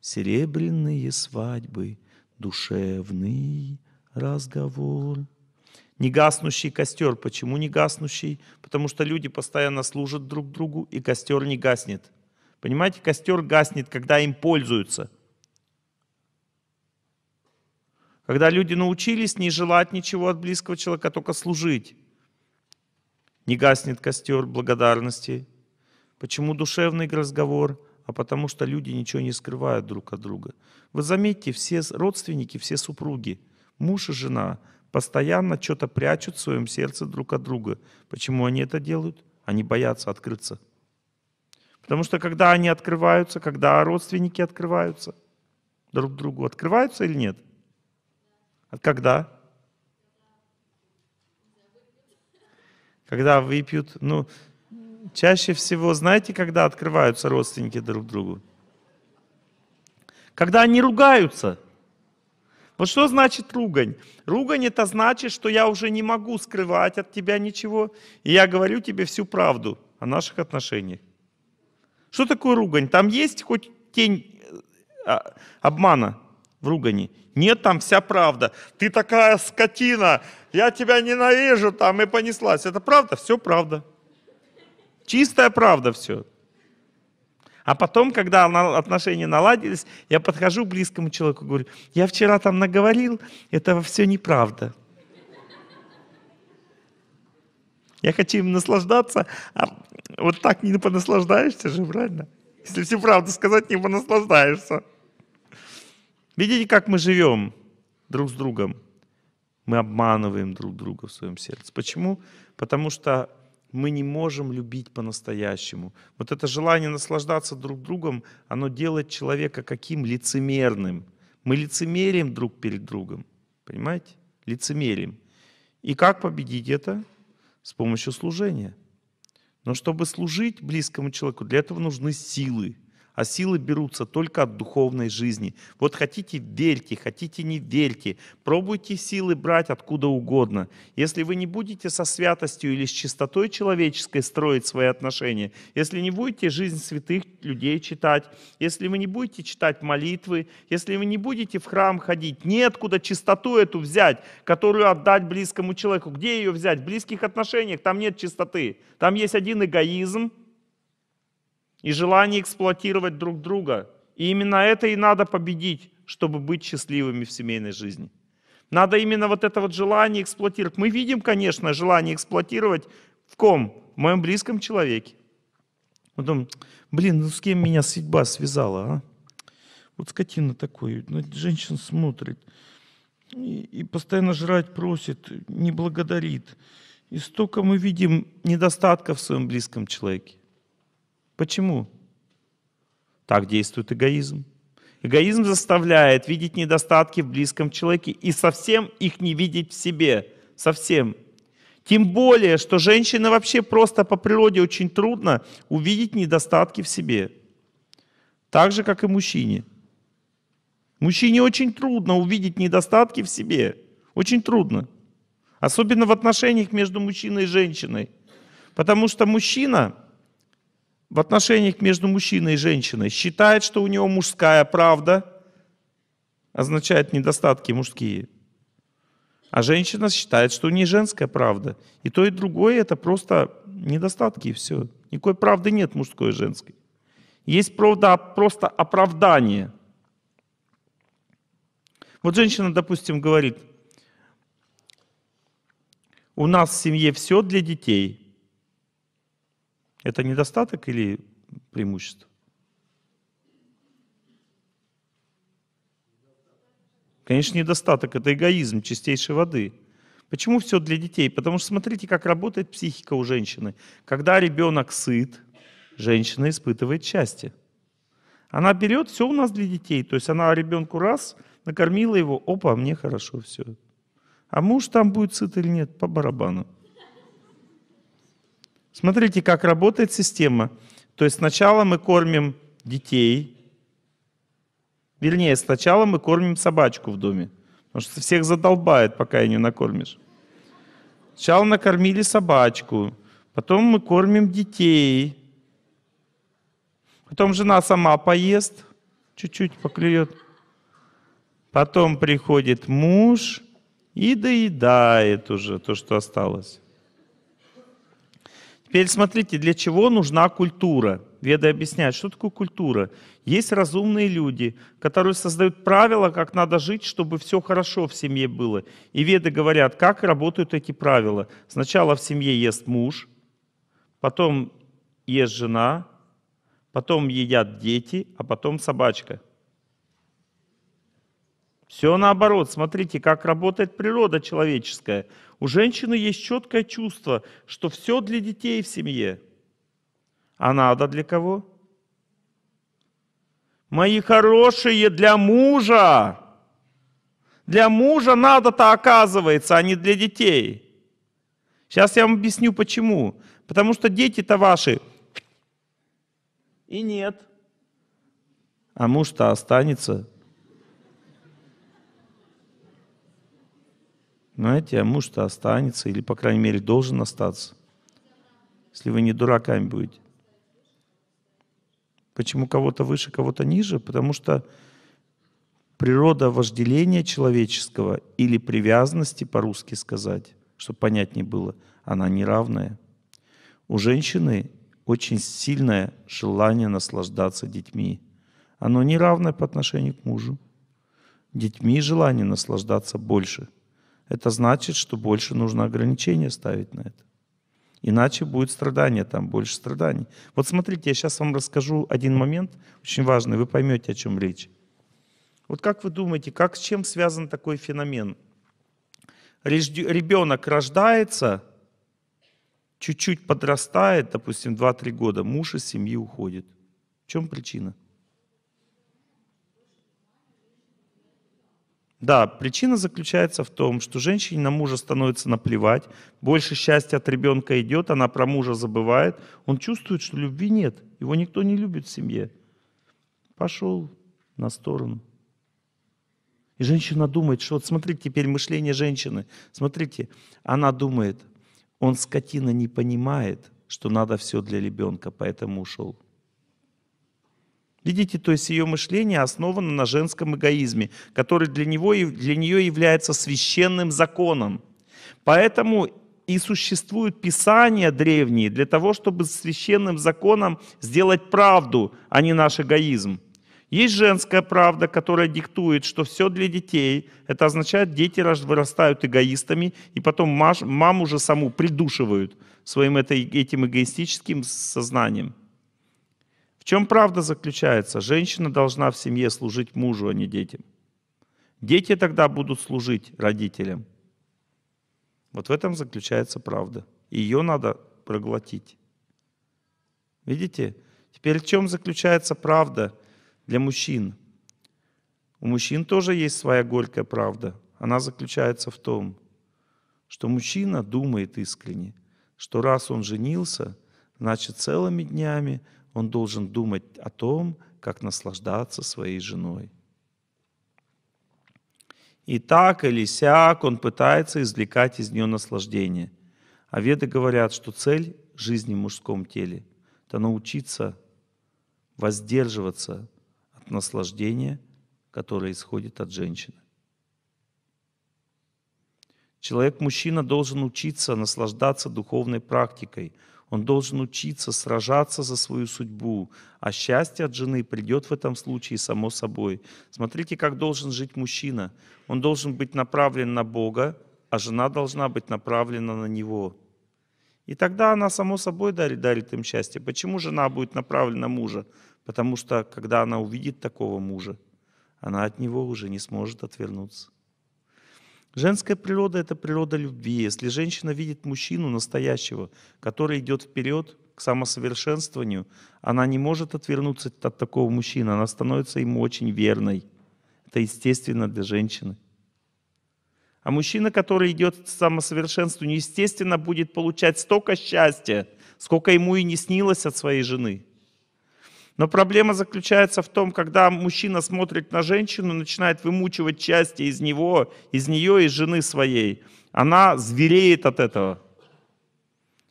Серебряные свадьбы, душевный разговор. Негаснущий костер. Почему негаснущий? Потому что люди постоянно служат друг другу, и костер не гаснет. Понимаете, костер гаснет, когда им пользуются – когда люди научились не желать ничего от близкого человека, а только служить. Не гаснет костер благодарности. Почему душевный разговор? А потому что люди ничего не скрывают друг от друга. Вы заметьте, все родственники, все супруги, муж и жена постоянно что-то прячут в своем сердце друг от друга. Почему они это делают? Они боятся открыться. Потому что когда они открываются, когда родственники открываются друг другу, открываются или нет – а когда? Когда выпьют. Ну, чаще всего, знаете, когда открываются родственники друг другу? Когда они ругаются. Вот что значит ругань? Ругань это значит, что я уже не могу скрывать от тебя ничего, и я говорю тебе всю правду о наших отношениях. Что такое ругань? Там есть хоть тень э, а, обмана? в ругани. Нет, там вся правда. Ты такая скотина, я тебя ненавижу, там и понеслась. Это правда? Все правда. Чистая правда все. А потом, когда отношения наладились, я подхожу к близкому человеку, и говорю, я вчера там наговорил, это все неправда. Я хочу им наслаждаться, а вот так не понаслаждаешься же, правильно? Если всю правду сказать, не понаслаждаешься. Видите, как мы живем друг с другом? Мы обманываем друг друга в своем сердце. Почему? Потому что мы не можем любить по-настоящему. Вот это желание наслаждаться друг другом, оно делает человека каким лицемерным. Мы лицемерим друг перед другом. Понимаете? Лицемерим. И как победить это? С помощью служения. Но чтобы служить близкому человеку, для этого нужны силы а силы берутся только от духовной жизни. Вот хотите – верьте, хотите – не верьте. Пробуйте силы брать откуда угодно. Если вы не будете со святостью или с чистотой человеческой строить свои отношения, если не будете жизнь святых людей читать, если вы не будете читать молитвы, если вы не будете в храм ходить, неоткуда чистоту эту взять, которую отдать близкому человеку. Где ее взять? В близких отношениях там нет чистоты. Там есть один эгоизм, и желание эксплуатировать друг друга. И именно это и надо победить, чтобы быть счастливыми в семейной жизни. Надо именно вот это вот желание эксплуатировать. Мы видим, конечно, желание эксплуатировать в ком? В моем близком человеке. Вот он, блин, ну с кем меня судьба связала, а? Вот скотина такой, ну, женщина смотрит и, и постоянно жрать просит, не благодарит. И столько мы видим недостатков в своем близком человеке. Почему? Так действует эгоизм. Эгоизм заставляет видеть недостатки в близком человеке и совсем их не видеть в себе. Совсем. Тем более, что женщины вообще просто по природе очень трудно увидеть недостатки в себе. Так же, как и мужчине. Мужчине очень трудно увидеть недостатки в себе. Очень трудно. Особенно в отношениях между мужчиной и женщиной. Потому что мужчина в отношениях между мужчиной и женщиной считает, что у него мужская правда, означает недостатки мужские. А женщина считает, что у нее женская правда. И то, и другое это просто недостатки и все. Никакой правды нет мужской и женской. Есть правда, просто оправдание. Вот женщина, допустим, говорит, у нас в семье все для детей – это недостаток или преимущество? Конечно, недостаток – это эгоизм чистейшей воды. Почему все для детей? Потому что смотрите, как работает психика у женщины. Когда ребенок сыт, женщина испытывает счастье. Она берет все у нас для детей. То есть она ребенку раз, накормила его, опа, мне хорошо все. А муж там будет сыт или нет, по барабану. Смотрите, как работает система. То есть сначала мы кормим детей, вернее, сначала мы кормим собачку в доме, потому что всех задолбает, пока ее не накормишь. Сначала накормили собачку, потом мы кормим детей, потом жена сама поест, чуть-чуть поклюет, потом приходит муж и доедает уже то, что осталось. Теперь смотрите, для чего нужна культура. Веды объясняют, что такое культура. Есть разумные люди, которые создают правила, как надо жить, чтобы все хорошо в семье было. И веды говорят, как работают эти правила. Сначала в семье ест муж, потом ест жена, потом едят дети, а потом собачка. Все наоборот. Смотрите, как работает природа человеческая. У женщины есть четкое чувство, что все для детей в семье. А надо для кого? Мои хорошие для мужа. Для мужа надо-то оказывается, а не для детей. Сейчас я вам объясню почему. Потому что дети-то ваши и нет. А муж-то останется. Знаете, а муж-то останется, или, по крайней мере, должен остаться, если вы не дураками будете. Почему кого-то выше, кого-то ниже? Потому что природа вожделения человеческого или привязанности, по-русски сказать, чтобы понятнее было, она неравная. У женщины очень сильное желание наслаждаться детьми. Оно неравное по отношению к мужу. Детьми желание наслаждаться больше – это значит, что больше нужно ограничения ставить на это. Иначе будет страдание там, больше страданий. Вот смотрите, я сейчас вам расскажу один момент, очень важный, вы поймете, о чем речь. Вот как вы думаете, как, с чем связан такой феномен? Ребенок рождается, чуть-чуть подрастает, допустим, 2-3 года, муж из семьи уходит. В чем причина? Да, причина заключается в том, что женщине на мужа становится наплевать, больше счастья от ребенка идет, она про мужа забывает, он чувствует, что любви нет, его никто не любит в семье. Пошел на сторону. И женщина думает, что вот смотрите, теперь мышление женщины. Смотрите, она думает, он скотина не понимает, что надо все для ребенка, поэтому ушел. Видите, то есть ее мышление основано на женском эгоизме, который для, него, для нее является священным законом. Поэтому и существуют писания древние для того, чтобы священным законом сделать правду, а не наш эгоизм. Есть женская правда, которая диктует, что все для детей. Это означает, дети вырастают эгоистами, и потом маму же саму придушивают своим этим эгоистическим сознанием чем правда заключается? Женщина должна в семье служить мужу, а не детям. Дети тогда будут служить родителям. Вот в этом заключается правда. Ее надо проглотить. Видите? Теперь в чем заключается правда для мужчин? У мужчин тоже есть своя горькая правда. Она заключается в том, что мужчина думает искренне, что раз он женился, значит целыми днями он должен думать о том, как наслаждаться своей женой. И так или сяк он пытается извлекать из нее наслаждение. А веды говорят, что цель жизни в мужском теле – это научиться воздерживаться от наслаждения, которое исходит от женщины. Человек-мужчина должен учиться наслаждаться духовной практикой – он должен учиться сражаться за свою судьбу, а счастье от жены придет в этом случае само собой. Смотрите, как должен жить мужчина. Он должен быть направлен на Бога, а жена должна быть направлена на него. И тогда она само собой дарит, дарит им счастье. Почему жена будет направлена на мужа? Потому что, когда она увидит такого мужа, она от него уже не сможет отвернуться. Женская природа – это природа любви. Если женщина видит мужчину настоящего, который идет вперед к самосовершенствованию, она не может отвернуться от такого мужчины, она становится ему очень верной. Это естественно для женщины. А мужчина, который идет к самосовершенствованию, естественно, будет получать столько счастья, сколько ему и не снилось от своей жены – но проблема заключается в том, когда мужчина смотрит на женщину, начинает вымучивать части из него, из нее, из жены своей. Она звереет от этого.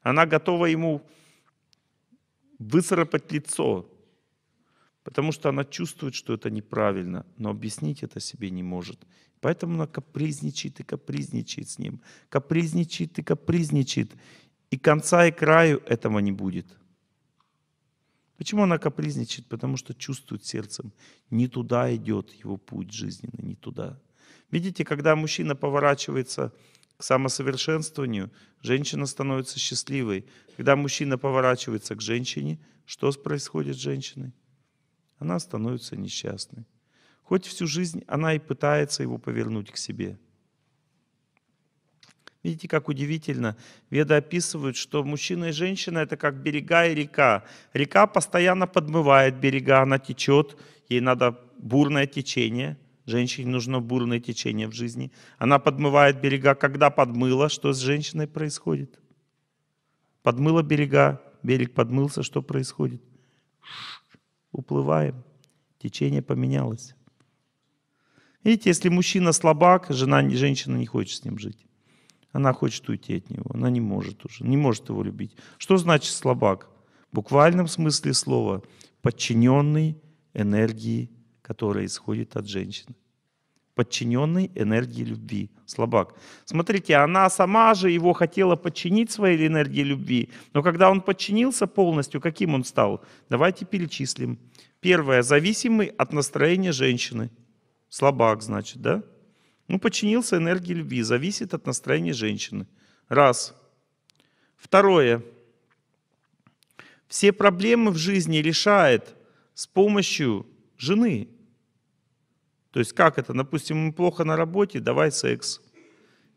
Она готова ему выцарапать лицо, потому что она чувствует, что это неправильно, но объяснить это себе не может. Поэтому она капризничает и капризничает с ним, капризничает и капризничает, и конца и краю этого не будет. Почему она капризничает? Потому что чувствует сердцем, не туда идет его путь жизненный, не туда. Видите, когда мужчина поворачивается к самосовершенствованию, женщина становится счастливой. Когда мужчина поворачивается к женщине, что происходит с женщиной? Она становится несчастной. Хоть всю жизнь она и пытается его повернуть к себе – Видите, как удивительно. Веды описывают, что мужчина и женщина – это как берега и река. Река постоянно подмывает берега, она течет, ей надо бурное течение. Женщине нужно бурное течение в жизни. Она подмывает берега. Когда подмыла, что с женщиной происходит? Подмыла берега, берег подмылся, что происходит? Уплываем. Течение поменялось. Видите, если мужчина слабак, жена, женщина не хочет с ним жить. Она хочет уйти от него, она не может уже, не может его любить. Что значит слабак? В буквальном смысле слова подчиненный энергии, которая исходит от женщины. Подчиненный энергии любви. Слабак. Смотрите, она сама же его хотела подчинить своей энергии любви. Но когда он подчинился полностью, каким он стал? Давайте перечислим. Первое. Зависимый от настроения женщины. Слабак, значит, да? Ну, подчинился энергии любви, зависит от настроения женщины. Раз. Второе. Все проблемы в жизни решает с помощью жены. То есть как это? Допустим, ему плохо на работе, давай секс.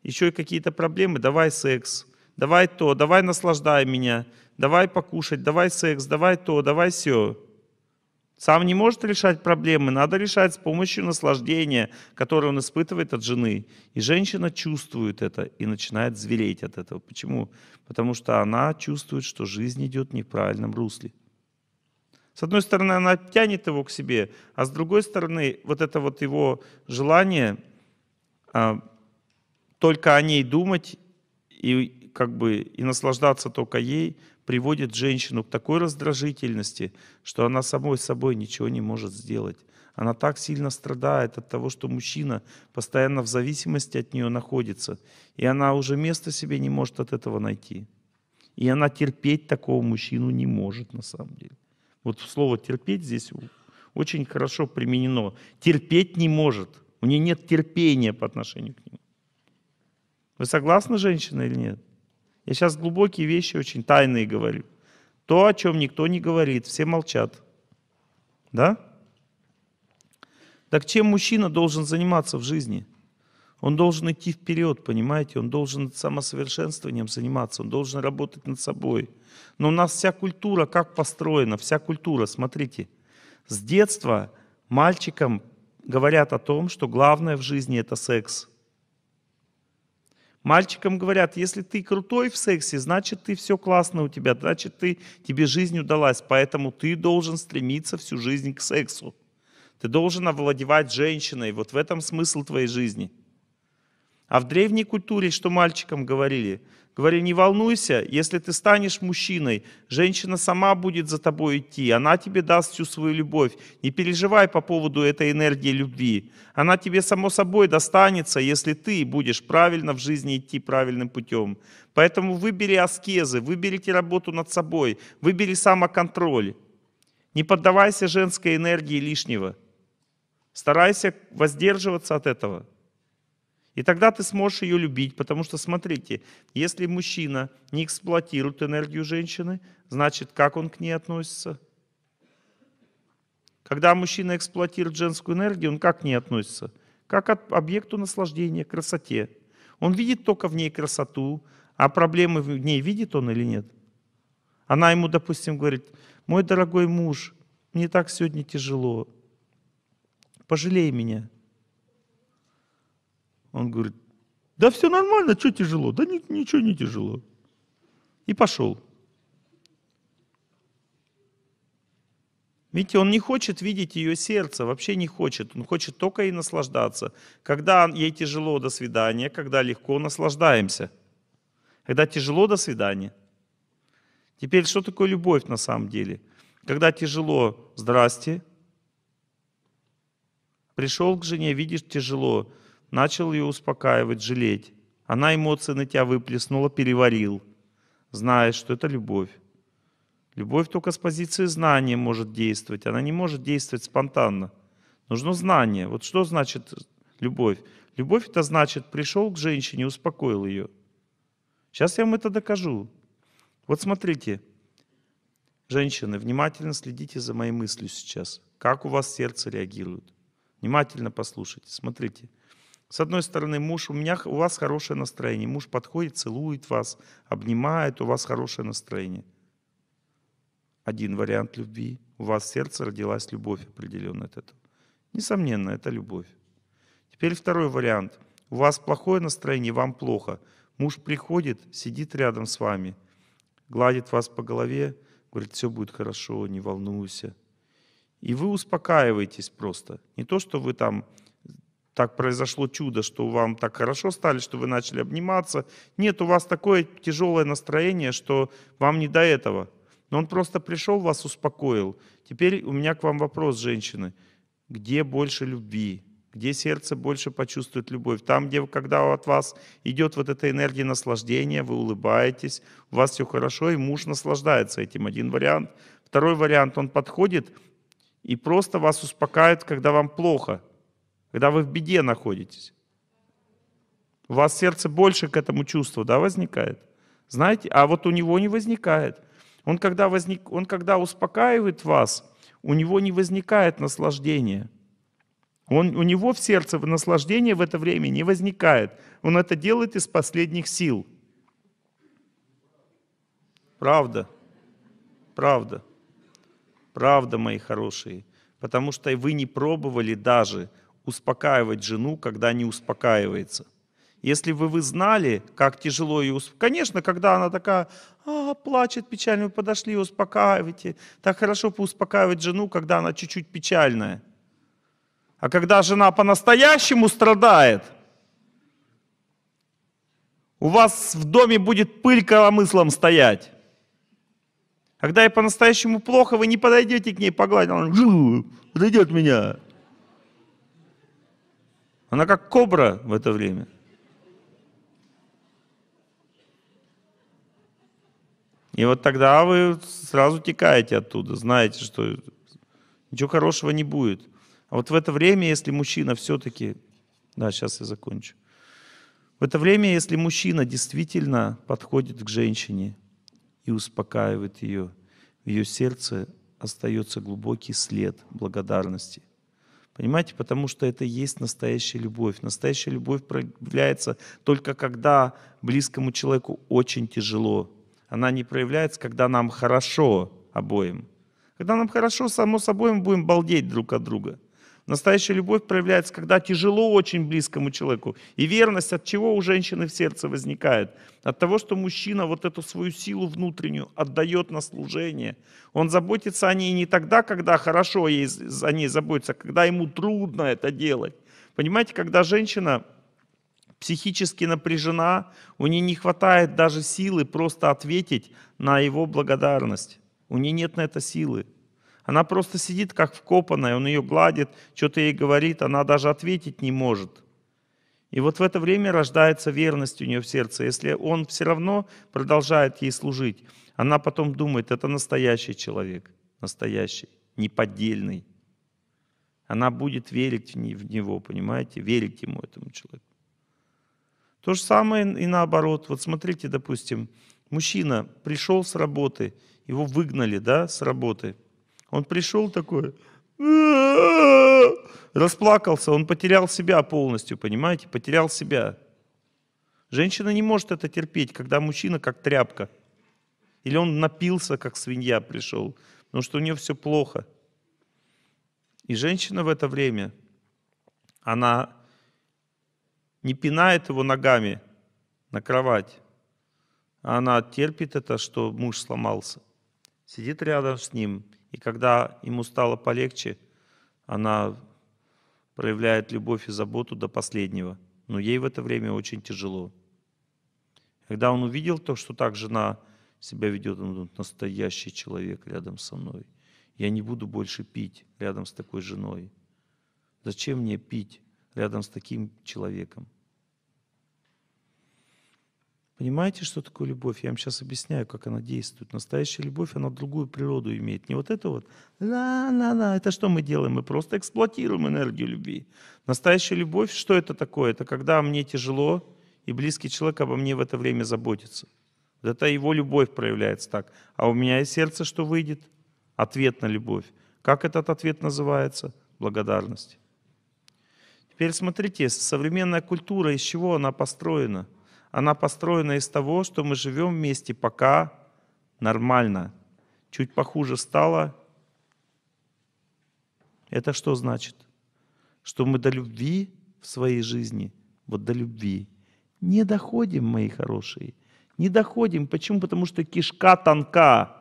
Еще и какие-то проблемы, давай секс. Давай то, давай наслаждай меня, давай покушать, давай секс, давай то, давай все. Сам не может решать проблемы, надо решать с помощью наслаждения, которое он испытывает от жены. И женщина чувствует это и начинает звереть от этого. Почему? Потому что она чувствует, что жизнь идет не в правильном русле. С одной стороны, она тянет его к себе, а с другой стороны, вот это вот его желание а, только о ней думать и как бы и наслаждаться только ей, приводит женщину к такой раздражительности, что она самой собой ничего не может сделать. Она так сильно страдает от того, что мужчина постоянно в зависимости от нее находится, и она уже места себе не может от этого найти. И она терпеть такого мужчину не может на самом деле. Вот слово «терпеть» здесь очень хорошо применено. Терпеть не может. У нее нет терпения по отношению к нему. Вы согласны, женщина, или нет? Я сейчас глубокие вещи, очень тайные говорю. То, о чем никто не говорит, все молчат. Да? Так чем мужчина должен заниматься в жизни? Он должен идти вперед, понимаете? Он должен самосовершенствованием заниматься, он должен работать над собой. Но у нас вся культура как построена? Вся культура, смотрите. С детства мальчикам говорят о том, что главное в жизни это секс. Мальчикам говорят, если ты крутой в сексе, значит ты все классно у тебя, значит ты, тебе жизнь удалась, поэтому ты должен стремиться всю жизнь к сексу. Ты должен овладевать женщиной, вот в этом смысл твоей жизни – а в древней культуре, что мальчикам говорили? Говорили, не волнуйся, если ты станешь мужчиной, женщина сама будет за тобой идти, она тебе даст всю свою любовь. Не переживай по поводу этой энергии любви. Она тебе само собой достанется, если ты будешь правильно в жизни идти правильным путем. Поэтому выбери аскезы, выберите работу над собой, выбери самоконтроль. Не поддавайся женской энергии лишнего. Старайся воздерживаться от этого. И тогда ты сможешь ее любить, потому что, смотрите, если мужчина не эксплуатирует энергию женщины, значит, как он к ней относится? Когда мужчина эксплуатирует женскую энергию, он как к ней относится? Как к объекту наслаждения, красоте. Он видит только в ней красоту, а проблемы в ней видит он или нет? Она ему, допустим, говорит, мой дорогой муж, мне так сегодня тяжело, пожалей меня. Он говорит, да все нормально, что тяжело? Да ни, ничего не тяжело. И пошел. Видите, он не хочет видеть ее сердце, вообще не хочет. Он хочет только и наслаждаться. Когда ей тяжело, до свидания. Когда легко, наслаждаемся. Когда тяжело, до свидания. Теперь, что такое любовь на самом деле? Когда тяжело, здрасте. Пришел к жене, видишь, тяжело. Начал ее успокаивать, жалеть. Она эмоции на тебя выплеснула, переварил. зная, что это любовь. Любовь только с позиции знания может действовать. Она не может действовать спонтанно. Нужно знание. Вот что значит э, любовь? Любовь это значит, пришел к женщине, успокоил ее. Сейчас я вам это докажу. Вот смотрите, женщины, внимательно следите за моей мыслью сейчас. Как у вас сердце реагирует? Внимательно послушайте, смотрите. С одной стороны, муж, у меня, у вас хорошее настроение. Муж подходит, целует вас, обнимает, у вас хорошее настроение. Один вариант любви. У вас в сердце родилась любовь определенная от этого. Несомненно, это любовь. Теперь второй вариант. У вас плохое настроение, вам плохо. Муж приходит, сидит рядом с вами, гладит вас по голове, говорит, все будет хорошо, не волнуйся. И вы успокаиваетесь просто. Не то, что вы там так произошло чудо, что вам так хорошо стали, что вы начали обниматься. Нет, у вас такое тяжелое настроение, что вам не до этого. Но он просто пришел, вас успокоил. Теперь у меня к вам вопрос, женщины. Где больше любви? Где сердце больше почувствует любовь? Там, где когда от вас идет вот эта энергия наслаждения, вы улыбаетесь, у вас все хорошо, и муж наслаждается этим. Один вариант. Второй вариант, он подходит и просто вас успокаивает, когда вам плохо – когда вы в беде находитесь. У вас сердце больше к этому чувству да, возникает. Знаете, а вот у него не возникает. Он когда, возник, он когда успокаивает вас, у него не возникает наслаждения. Он, у него в сердце наслаждение в это время не возникает. Он это делает из последних сил. Правда. Правда. Правда, мои хорошие. Потому что вы не пробовали даже успокаивать жену, когда не успокаивается. Если бы вы знали, как тяжело ее усп... Конечно, когда она такая, а, плачет печально, вы подошли, успокаивайте. Так хорошо успокаивать жену, когда она чуть-чуть печальная. А когда жена по-настоящему страдает, у вас в доме будет пыль коромыслом стоять. Когда ей по-настоящему плохо, вы не подойдете к ней погладить, она подойдет меня. Она как кобра в это время. И вот тогда вы сразу текаете оттуда, знаете, что ничего хорошего не будет. А вот в это время, если мужчина все-таки... Да, сейчас я закончу. В это время, если мужчина действительно подходит к женщине и успокаивает ее, в ее сердце остается глубокий след благодарности Понимаете, потому что это и есть настоящая любовь. Настоящая любовь проявляется только когда близкому человеку очень тяжело. Она не проявляется, когда нам хорошо обоим. Когда нам хорошо, само собой, мы будем балдеть друг от друга. Настоящая любовь проявляется, когда тяжело очень близкому человеку. И верность от чего у женщины в сердце возникает? От того, что мужчина вот эту свою силу внутреннюю отдает на служение. Он заботится о ней не тогда, когда хорошо ей, о ней заботится, а когда ему трудно это делать. Понимаете, когда женщина психически напряжена, у нее не хватает даже силы просто ответить на его благодарность. У нее нет на это силы. Она просто сидит как вкопанная, он ее гладит, что-то ей говорит, она даже ответить не может. И вот в это время рождается верность у нее в сердце. Если он все равно продолжает ей служить, она потом думает, это настоящий человек, настоящий, неподдельный. Она будет верить в него, понимаете, верить ему, этому человеку. То же самое и наоборот. Вот смотрите, допустим, мужчина пришел с работы, его выгнали да, с работы – он пришел такой, расплакался, он потерял себя полностью, понимаете, потерял себя. Женщина не может это терпеть, когда мужчина как тряпка. Или он напился, как свинья пришел, потому что у нее все плохо. И женщина в это время, она не пинает его ногами на кровать, а она терпит это, что муж сломался. Сидит рядом с ним – и когда ему стало полегче, она проявляет любовь и заботу до последнего. Но ей в это время очень тяжело. Когда он увидел то, что так жена себя ведет, он думает, настоящий человек рядом со мной. Я не буду больше пить рядом с такой женой. Зачем мне пить рядом с таким человеком? Понимаете, что такое любовь? Я вам сейчас объясняю, как она действует. Настоящая любовь, она другую природу имеет. Не вот это вот, ла-ла-ла, это что мы делаем? Мы просто эксплуатируем энергию любви. Настоящая любовь, что это такое? Это когда мне тяжело, и близкий человек обо мне в это время заботится. Вот это его любовь проявляется так. А у меня из сердце что выйдет? Ответ на любовь. Как этот ответ называется? Благодарность. Теперь смотрите, современная культура, из чего она построена – она построена из того, что мы живем вместе пока нормально. Чуть похуже стало. Это что значит? Что мы до любви в своей жизни, вот до любви, не доходим, мои хорошие. Не доходим. Почему? Потому что кишка тонка.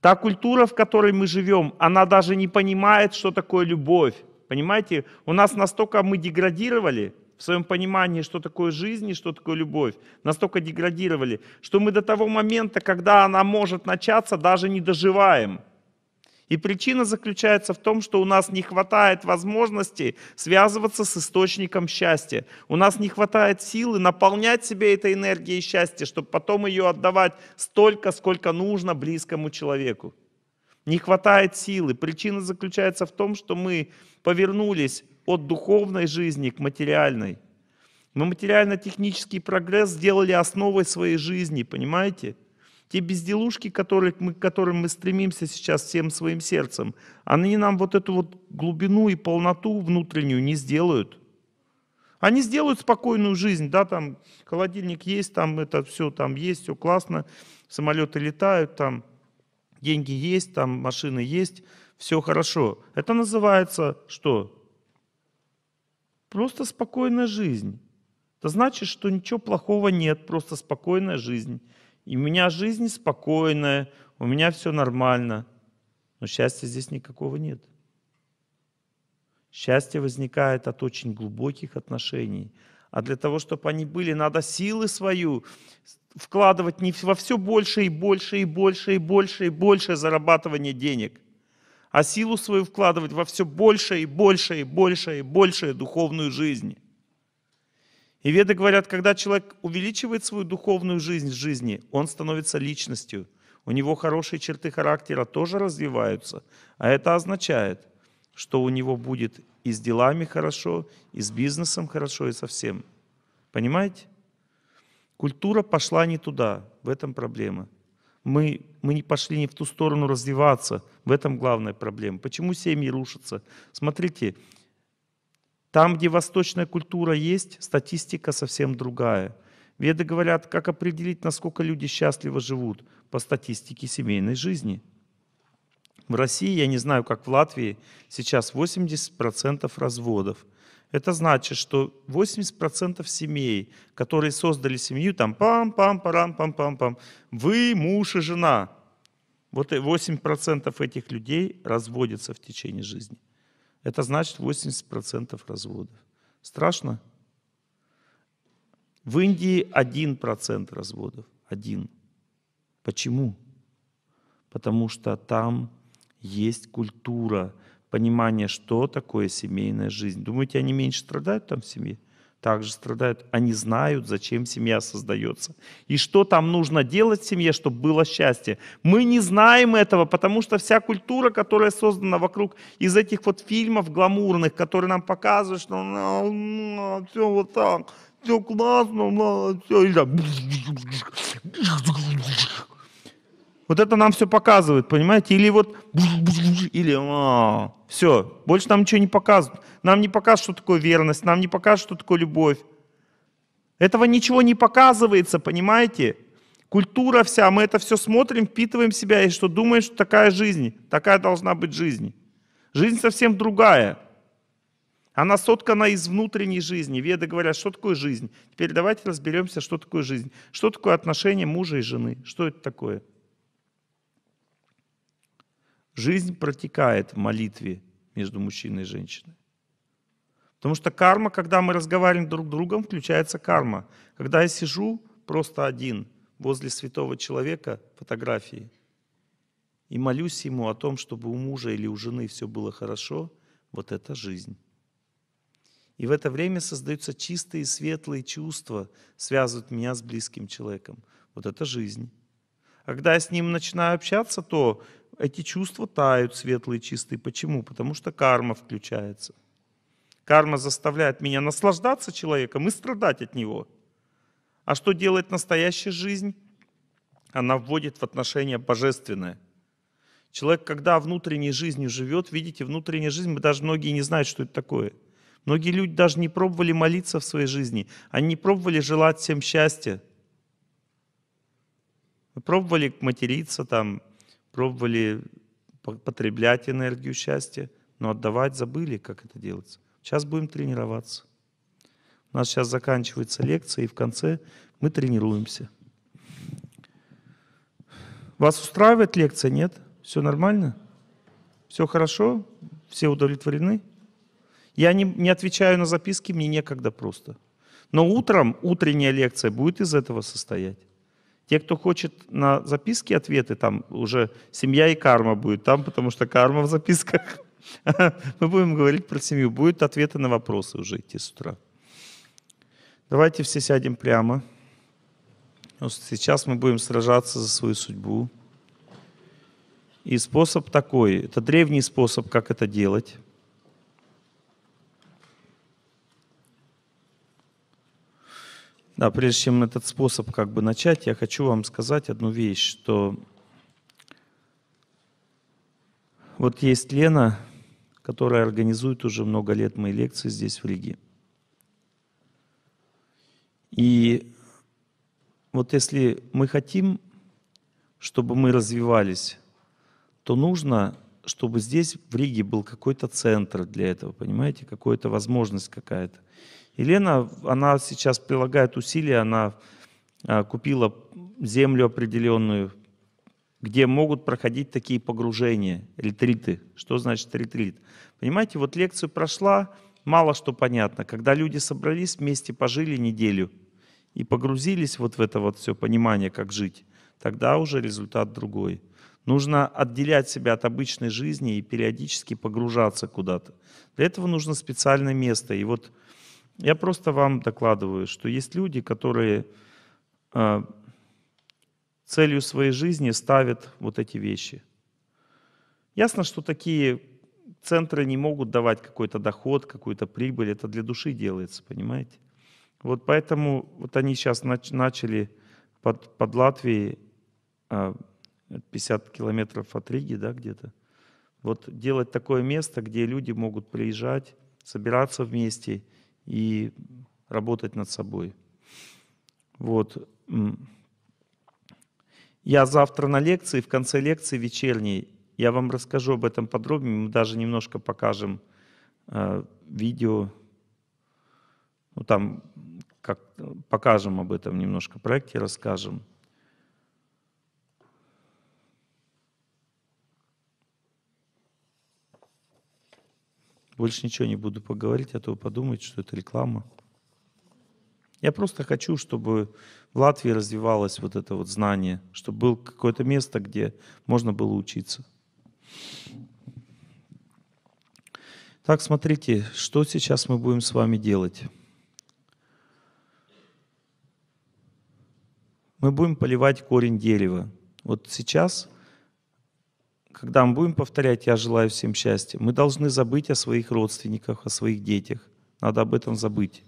Та культура, в которой мы живем, она даже не понимает, что такое любовь. Понимаете, у нас настолько мы деградировали – в своем понимании, что такое жизнь и что такое любовь, настолько деградировали, что мы до того момента, когда она может начаться, даже не доживаем. И причина заключается в том, что у нас не хватает возможности связываться с источником счастья. У нас не хватает силы наполнять себя этой энергией счастья, чтобы потом ее отдавать столько, сколько нужно близкому человеку. Не хватает силы. Причина заключается в том, что мы повернулись от духовной жизни к материальной. Мы материально-технический прогресс сделали основой своей жизни, понимаете? Те безделушки, которые мы, к которым мы стремимся сейчас всем своим сердцем, они нам вот эту вот глубину и полноту внутреннюю не сделают. Они сделают спокойную жизнь, да, там холодильник есть, там это все, там есть, все классно, самолеты летают, там деньги есть, там машины есть, все хорошо. Это называется что? Просто спокойная жизнь. Это значит, что ничего плохого нет, просто спокойная жизнь. И у меня жизнь спокойная, у меня все нормально. Но счастья здесь никакого нет. Счастье возникает от очень глубоких отношений. А для того, чтобы они были, надо силы свою вкладывать не во все больше и больше и больше и больше и больше зарабатывание денег – а силу свою вкладывать во все больше и больше и больше и больше духовную жизнь. И веды говорят, когда человек увеличивает свою духовную жизнь в жизни, он становится личностью. У него хорошие черты характера тоже развиваются. А это означает, что у него будет и с делами хорошо, и с бизнесом хорошо, и со всем. Понимаете? Культура пошла не туда, в этом проблема. Мы, мы не пошли не в ту сторону развиваться. В этом главная проблема. Почему семьи рушатся? Смотрите, там, где восточная культура есть, статистика совсем другая. Веды говорят, как определить, насколько люди счастливо живут по статистике семейной жизни. В России, я не знаю, как в Латвии, сейчас 80% разводов – это значит, что 80% семей, которые создали семью, там пам-пам-парам-пам-пам-пам, вы муж и жена. Вот 8% этих людей разводятся в течение жизни. Это значит 80% разводов. Страшно? В Индии 1% разводов. Один. Почему? Потому что там есть культура, понимание, что такое семейная жизнь. Думаете, они меньше страдают там в семье? Также страдают. Они знают, зачем семья создается. И что там нужно делать в семье, чтобы было счастье. Мы не знаем этого, потому что вся культура, которая создана вокруг из этих вот фильмов гламурных, которые нам показывают, что ну, ну, все вот так, все классно, все, и так. Вот это нам все показывает, понимаете? Или вот, или а, все, больше нам ничего не показывают. Нам не показывают, что такое верность, нам не показывают, что такое любовь. Этого ничего не показывается, понимаете? Культура вся, мы это все смотрим, впитываем в себя, и что думаем, что такая жизнь, такая должна быть жизнь. Жизнь совсем другая. Она соткана из внутренней жизни. Веды говорят, что такое жизнь. Теперь давайте разберемся, что такое жизнь. Что такое отношения мужа и жены? Что это такое? Жизнь протекает в молитве между мужчиной и женщиной. Потому что карма, когда мы разговариваем друг с другом, включается карма. Когда я сижу просто один возле святого человека, фотографии, и молюсь ему о том, чтобы у мужа или у жены все было хорошо, вот это жизнь. И в это время создаются чистые, светлые чувства, связывают меня с близким человеком. Вот это жизнь. А когда я с ним начинаю общаться, то эти чувства тают, светлые, чистые. Почему? Потому что карма включается. Карма заставляет меня наслаждаться человеком и страдать от него. А что делает настоящая жизнь? Она вводит в отношения божественное. Человек, когда внутренней жизнью живет, видите, внутренняя жизнь, мы даже многие не знают, что это такое. Многие люди даже не пробовали молиться в своей жизни. Они не пробовали желать всем счастья. Пробовали материться там, пробовали потреблять энергию счастья, но отдавать забыли, как это делается. Сейчас будем тренироваться. У нас сейчас заканчивается лекция, и в конце мы тренируемся. Вас устраивает лекция, нет? Все нормально? Все хорошо? Все удовлетворены? Я не, не отвечаю на записки, мне некогда просто. Но утром утренняя лекция будет из этого состоять. Те, кто хочет на записки ответы, там уже семья и карма будет там, потому что карма в записках. Мы будем говорить про семью. Будут ответы на вопросы уже идти с утра. Давайте все сядем прямо. Сейчас мы будем сражаться за свою судьбу. И способ такой, это древний способ, как это делать. Да, прежде чем этот способ как бы начать, я хочу вам сказать одну вещь, что вот есть Лена, которая организует уже много лет мои лекции здесь в Риге. И вот если мы хотим, чтобы мы развивались, то нужно, чтобы здесь в Риге был какой-то центр для этого, понимаете, какая-то возможность какая-то. Елена, она сейчас прилагает усилия, она а, купила землю определенную, где могут проходить такие погружения, ретриты. Что значит ретрит? Понимаете, вот лекцию прошла, мало что понятно. Когда люди собрались вместе, пожили неделю и погрузились вот в это вот все понимание, как жить, тогда уже результат другой. Нужно отделять себя от обычной жизни и периодически погружаться куда-то. Для этого нужно специальное место. И вот я просто вам докладываю, что есть люди, которые э, целью своей жизни ставят вот эти вещи. Ясно, что такие центры не могут давать какой-то доход, какую-то прибыль. Это для души делается, понимаете? Вот поэтому вот они сейчас начали под, под Латвией 50 э, километров от Риги, да, где-то. Вот делать такое место, где люди могут приезжать, собираться вместе – и работать над собой. Вот. Я завтра на лекции, в конце лекции вечерней, я вам расскажу об этом подробнее, мы даже немножко покажем э, видео, ну там как, покажем об этом немножко, проекте расскажем. Больше ничего не буду поговорить, а то вы что это реклама. Я просто хочу, чтобы в Латвии развивалось вот это вот знание, чтобы было какое-то место, где можно было учиться. Так, смотрите, что сейчас мы будем с вами делать. Мы будем поливать корень дерева. Вот сейчас когда мы будем повторять «я желаю всем счастья», мы должны забыть о своих родственниках, о своих детях. Надо об этом забыть.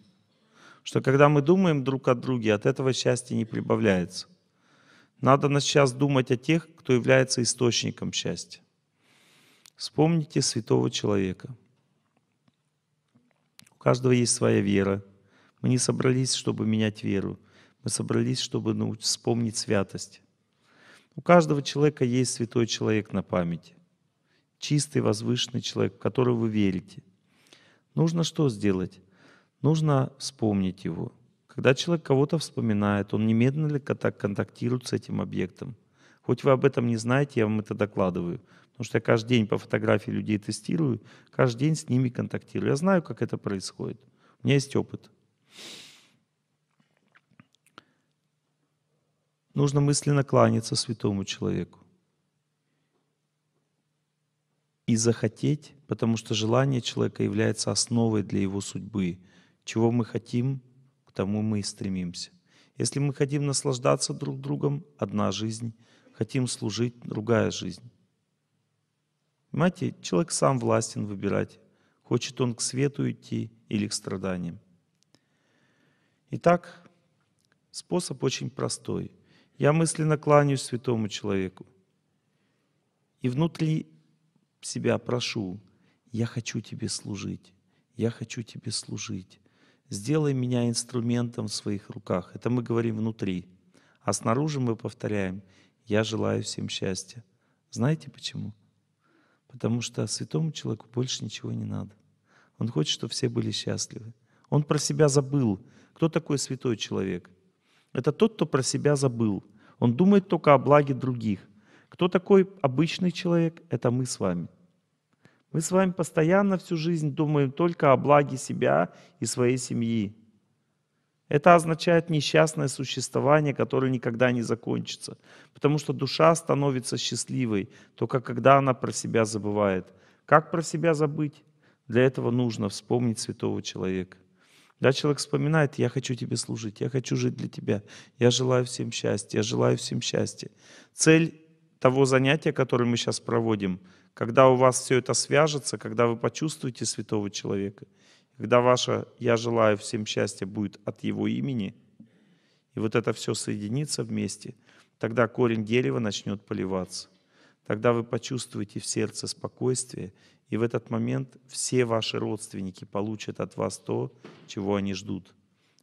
Что когда мы думаем друг о друге, от этого счастья не прибавляется. Надо на сейчас думать о тех, кто является источником счастья. Вспомните святого человека. У каждого есть своя вера. Мы не собрались, чтобы менять веру. Мы собрались, чтобы вспомнить святость. У каждого человека есть святой человек на памяти. Чистый, возвышенный человек, в которого вы верите. Нужно что сделать? Нужно вспомнить его. Когда человек кого-то вспоминает, он немедленно контактирует с этим объектом. Хоть вы об этом не знаете, я вам это докладываю. Потому что я каждый день по фотографии людей тестирую, каждый день с ними контактирую. Я знаю, как это происходит. У меня есть опыт. Нужно мысленно кланяться святому человеку. И захотеть, потому что желание человека является основой для его судьбы. Чего мы хотим, к тому мы и стремимся. Если мы хотим наслаждаться друг другом, одна жизнь. Хотим служить, другая жизнь. Понимаете, человек сам властен выбирать, хочет он к свету идти или к страданиям. Итак, способ очень простой – я мысленно кланяюсь святому человеку. И внутри себя прошу, я хочу тебе служить, я хочу тебе служить. Сделай меня инструментом в своих руках. Это мы говорим внутри. А снаружи мы повторяем, я желаю всем счастья. Знаете почему? Потому что святому человеку больше ничего не надо. Он хочет, чтобы все были счастливы. Он про себя забыл. Кто такой святой человек? Это тот, кто про себя забыл. Он думает только о благе других. Кто такой обычный человек? Это мы с вами. Мы с вами постоянно всю жизнь думаем только о благе себя и своей семьи. Это означает несчастное существование, которое никогда не закончится. Потому что душа становится счастливой только когда она про себя забывает. Как про себя забыть? Для этого нужно вспомнить святого человека. Да, человек вспоминает, я хочу тебе служить, я хочу жить для тебя, я желаю всем счастья, я желаю всем счастья. Цель того занятия, которое мы сейчас проводим, когда у вас все это свяжется, когда вы почувствуете святого человека, когда ваше «я желаю всем счастья» будет от его имени, и вот это все соединится вместе, тогда корень дерева начнет поливаться. Тогда вы почувствуете в сердце спокойствие и в этот момент все ваши родственники получат от вас то, чего они ждут.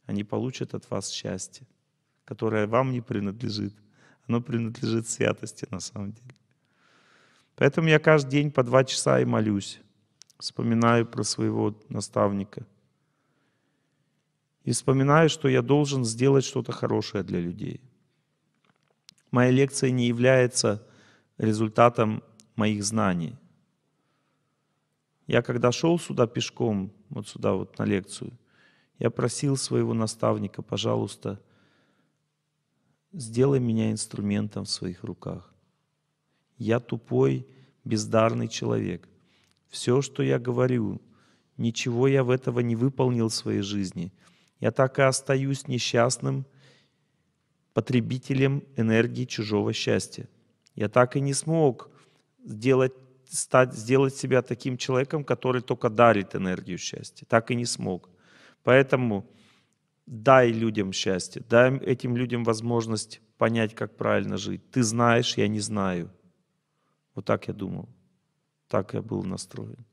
Они получат от вас счастье, которое вам не принадлежит. Оно принадлежит святости на самом деле. Поэтому я каждый день по два часа и молюсь. Вспоминаю про своего наставника. И вспоминаю, что я должен сделать что-то хорошее для людей. Моя лекция не является результатом моих знаний – я когда шел сюда пешком, вот сюда вот на лекцию, я просил своего наставника, пожалуйста, сделай меня инструментом в своих руках. Я тупой, бездарный человек. Все, что я говорю, ничего я в этого не выполнил в своей жизни. Я так и остаюсь несчастным потребителем энергии чужого счастья. Я так и не смог сделать стать, сделать себя таким человеком, который только дарит энергию счастья. Так и не смог. Поэтому дай людям счастье, дай этим людям возможность понять, как правильно жить. Ты знаешь, я не знаю. Вот так я думал. Так я был настроен.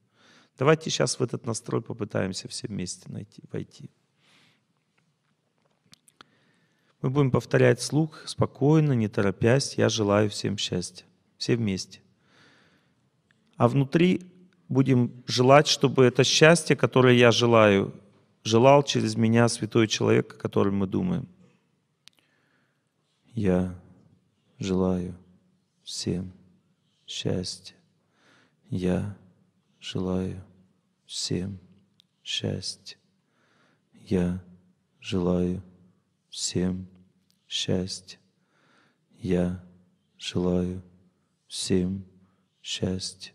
Давайте сейчас в этот настрой попытаемся все вместе найти, войти. Мы будем повторять слух спокойно, не торопясь. Я желаю всем счастья. Все вместе а внутри будем желать, чтобы это счастье, которое я желаю, желал через меня святой человек, о котором мы думаем. Я желаю всем счастья. Я желаю всем счастья. Я желаю всем счастья. Я желаю всем счастья.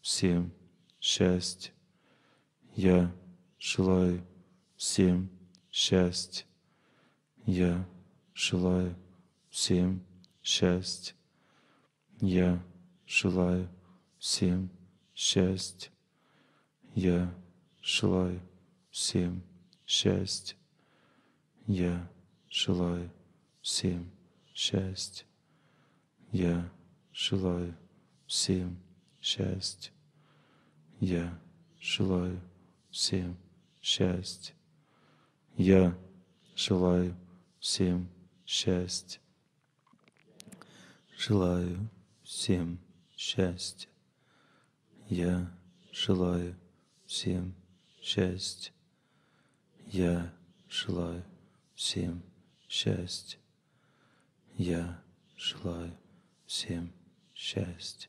всем счастье. Я желаю всем счастье. Я желаю всем счастье. Я желаю всем счастье. Я желаю всем счастье. Я желаю всем счастье. Я желаю всем счастья счастье. Я желаю всем счастье. Я желаю всем счастье. Желаю всем счастье. Я желаю всем счастье. Я желаю всем счастье. Я желаю всем счастье.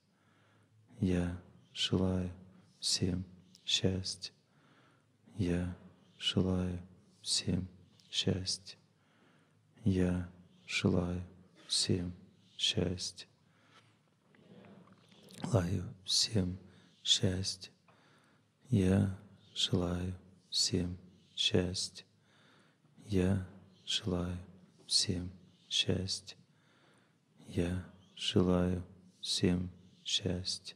Я желаю всем счастья. Я желаю всем счастья. Я желаю всем счастья. Желаю всем счастья. Я желаю всем счастья. Я желаю всем счастья. Я желаю всем счастья.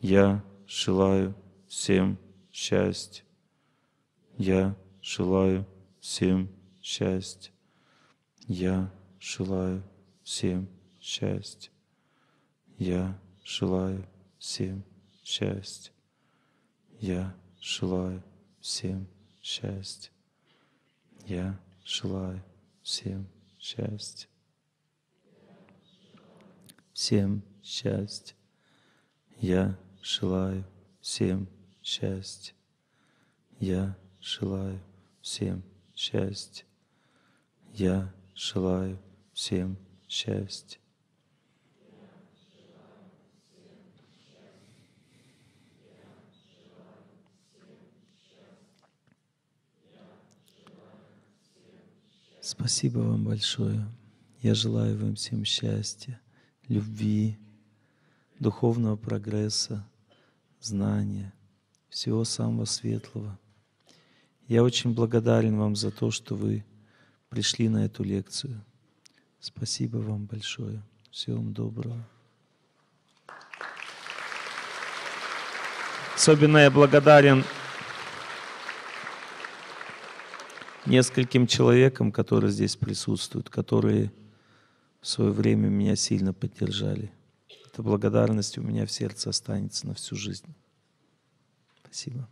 Я желаю всем счастья. Я желаю всем счастья. Я желаю всем счастья. Я желаю всем счастья. Я желаю всем счастья. Я желаю всем счастья. Всем счастья. Я желаю всем счастья. Я желаю всем счастья. Я желаю всем счастья. Спасибо вам большое. Я желаю вам всем счастья, любви, духовного прогресса, знания, всего самого светлого. Я очень благодарен вам за то, что вы пришли на эту лекцию. Спасибо вам большое. Всего вам доброго. Особенно я благодарен нескольким человекам, которые здесь присутствуют, которые в свое время меня сильно поддержали. Эта благодарность у меня в сердце останется на всю жизнь. Спасибо.